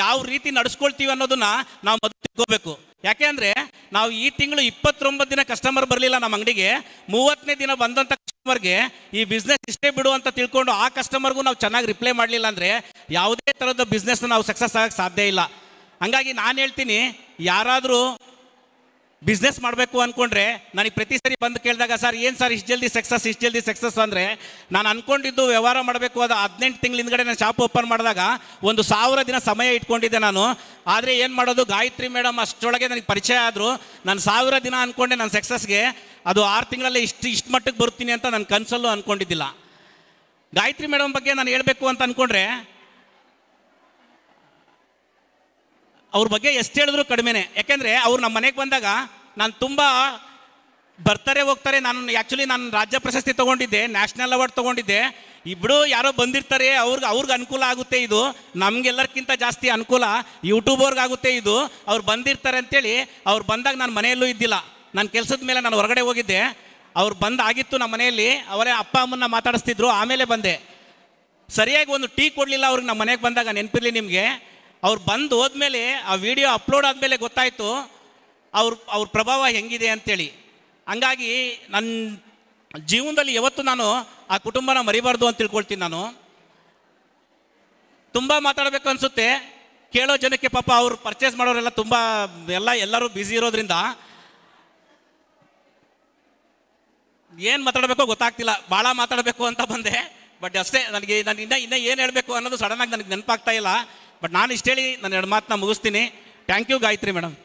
ಯಾವ ರೀತಿ ನಡೆಸ್ಕೊಳ್ತೀವಿ ಅನ್ನೋದನ್ನ ನಾವು ಮೊದಲು ತಿಳ್ಕೋಬೇಕು ಯಾಕೆ ಅಂದರೆ ನಾವು ಈ ತಿಂಗಳು ಇಪ್ಪತ್ತೊಂಬತ್ತು ದಿನ ಕಸ್ಟಮರ್ ಬರಲಿಲ್ಲ ನಮ್ಮ ಅಂಗಡಿಗೆ ಮೂವತ್ತನೇ ದಿನ ಬಂದಂಥ ಕಸ್ಟಮರ್ಗೆ ಈ ಬಿಸ್ನೆಸ್ ಇಷ್ಟೇ ಬಿಡು ಅಂತ ತಿಳ್ಕೊಂಡು ಆ ಕಸ್ಟಮರ್ಗೂ ನಾವು ಚೆನ್ನಾಗಿ ರಿಪ್ಲೈ ಮಾಡಲಿಲ್ಲ ಅಂದರೆ ಯಾವುದೇ ಥರದ ಬಿಸ್ನೆಸ್ನ ನಾವು ಸಕ್ಸಸ್ ಆಗಕ್ಕೆ ಸಾಧ್ಯ ಇಲ್ಲ ಹಂಗಾಗಿ ನಾನು ಹೇಳ್ತೀನಿ ಯಾರಾದರೂ ಬಿಸ್ನೆಸ್ ಮಾಡಬೇಕು ಅಂದ್ಕೊಂಡ್ರೆ ನನಗೆ ಪ್ರತಿ ಸರಿ ಬಂದು ಕೇಳಿದಾಗ ಸರ್ ಏನು ಸರ್ ಇಷ್ಟು ಜಲ್ದಿ ಸಕ್ಸಸ್ ಇಷ್ಟು ಜಲ್ದಿ ಸಕ್ಸಸ್ ಅಂದರೆ ನಾನು ಅಂದ್ಕೊಂಡಿದ್ದು ವ್ಯವಹಾರ ಮಾಡಬೇಕು ಅದು ಹದಿನೆಂಟು ತಿಂಗಳ ಹಿಂದ್ಗಡೆ ನಾನು ಶಾಪ್ ಓಪನ್ ಮಾಡಿದಾಗ ಒಂದು ಸಾವಿರ ದಿನ ಸಮಯ ಇಟ್ಕೊಂಡಿದ್ದೆ ನಾನು ಆದರೆ ಏನು ಮಾಡೋದು ಗಾಯತ್ರಿ ಮೇಡಮ್ ಅಷ್ಟೊಳಗೆ ನನಗೆ ಪರಿಚಯ ಆದರೂ ನಾನು ಸಾವಿರ ದಿನ ಅಂದ್ಕೊಂಡೆ ನಾನು ಸಕ್ಸಸ್ಗೆ ಅದು ಆರು ತಿಂಗಳಲ್ಲಿ ಇಷ್ಟು ಇಷ್ಟು ಮಟ್ಟಕ್ಕೆ ಬರ್ತೀನಿ ಅಂತ ನಾನು ಕನಸಲ್ಲೂ ಅಂದ್ಕೊಂಡಿದ್ದಿಲ್ಲ ಗಾಯತ್ರಿ ಮೇಡಮ್ ಬಗ್ಗೆ ನಾನು ಹೇಳಬೇಕು ಅಂತ ಅಂದ್ಕೊಂಡ್ರೆ ಅವ್ರ ಬಗ್ಗೆ ಎಷ್ಟು ಹೇಳಿದ್ರು ಕಡಿಮೆನೇ ಯಾಕೆಂದರೆ ಅವ್ರು ನಮ್ಮ ಮನೆಗೆ ಬಂದಾಗ ನಾನು ತುಂಬ ಬರ್ತಾರೆ ಹೋಗ್ತಾರೆ ನಾನು ಆ್ಯಕ್ಚುಲಿ ನಾನು ರಾಜ್ಯ ಪ್ರಶಸ್ತಿ ತೊಗೊಂಡಿದ್ದೆ ನ್ಯಾಷನಲ್ ಅವಾರ್ಡ್ ತೊಗೊಂಡಿದ್ದೆ ಇಬ್ಬರು ಯಾರೋ ಬಂದಿರ್ತಾರೆ ಅವ್ರಿಗೆ ಅವ್ರಿಗೆ ಅನುಕೂಲ ಆಗುತ್ತೆ ಇದು ನಮಗೆಲ್ಲರಿಗಿಂತ ಜಾಸ್ತಿ ಅನುಕೂಲ ಆಗುತ್ತೆ ಇದು ಅವ್ರು ಬಂದಿರ್ತಾರೆ ಅಂತೇಳಿ ಅವ್ರು ಬಂದಾಗ ನಾನು ಮನೆಯಲ್ಲೂ ಇದ್ದಿಲ್ಲ ನನ್ನ ಕೆಲಸದ ಮೇಲೆ ನಾನು ಹೊರಗಡೆ ಹೋಗಿದ್ದೆ ಅವ್ರು ಬಂದಾಗಿತ್ತು ನಮ್ಮ ಮನೆಯಲ್ಲಿ ಅವರೇ ಅಪ್ಪ ಅಮ್ಮನ್ನ ಮಾತಾಡಿಸ್ತಿದ್ರು ಆಮೇಲೆ ಬಂದೆ ಸರಿಯಾಗಿ ಒಂದು ಟೀ ಕೊಡಲಿಲ್ಲ ಅವ್ರಿಗೆ ನಮ್ಮ ಮನೆಗೆ ಬಂದಾಗ ನೆನಪಿರಲಿ ನಿಮಗೆ ಅವ್ರು ಬಂದು ಹೋದ್ಮೇಲೆ ಆ ವಿಡಿಯೋ ಅಪ್ಲೋಡ್ ಆದಮೇಲೆ ಗೊತ್ತಾಯಿತು ಅವ್ರ ಅವ್ರ ಪ್ರಭಾವ ಹೆಂಗಿದೆ ಅಂತೇಳಿ ಹಂಗಾಗಿ ನನ್ನ ಜೀವನದಲ್ಲಿ ಯಾವತ್ತು ನಾನು ಆ ಕುಟುಂಬನ ಮರಿಬಾರ್ದು ಅಂತ ತಿಳ್ಕೊಳ್ತೀನಿ ನಾನು ತುಂಬ ಮಾತಾಡಬೇಕು ಅನಿಸುತ್ತೆ ಕೇಳೋ ಜನಕ್ಕೆ ಪಾಪ ಅವ್ರು ಪರ್ಚೇಸ್ ಮಾಡೋರೆಲ್ಲ ತುಂಬ ಎಲ್ಲ ಎಲ್ಲರೂ ಬ್ಯುಸಿ ಇರೋದ್ರಿಂದ ಏನು ಮಾತಾಡಬೇಕು ಗೊತ್ತಾಗ್ತಿಲ್ಲ ಭಾಳ ಮಾತಾಡಬೇಕು ಅಂತ ಬಂದೆ ಬಟ್ ಅಷ್ಟೇ ನನಗೆ ನಾನು ಇನ್ನೂ ಇನ್ನೂ ಏನು ಹೇಳಬೇಕು ಅನ್ನೋದು ಸಡನ್ನಾಗಿ ನನಗೆ ನೆನಪಾಗ್ತಾ ಇಲ್ಲ ಬಟ್ ನಾನು ಇಷ್ಟೇಳಿ ಹೇಳಿ ನನ್ನ ಎರಡು ಮಾತನ್ನ ಮುಗಿಸ್ತೀನಿ ಥ್ಯಾಂಕ್ ಯು ಗಾಯತ್ರಿ ಮೇಡಮ್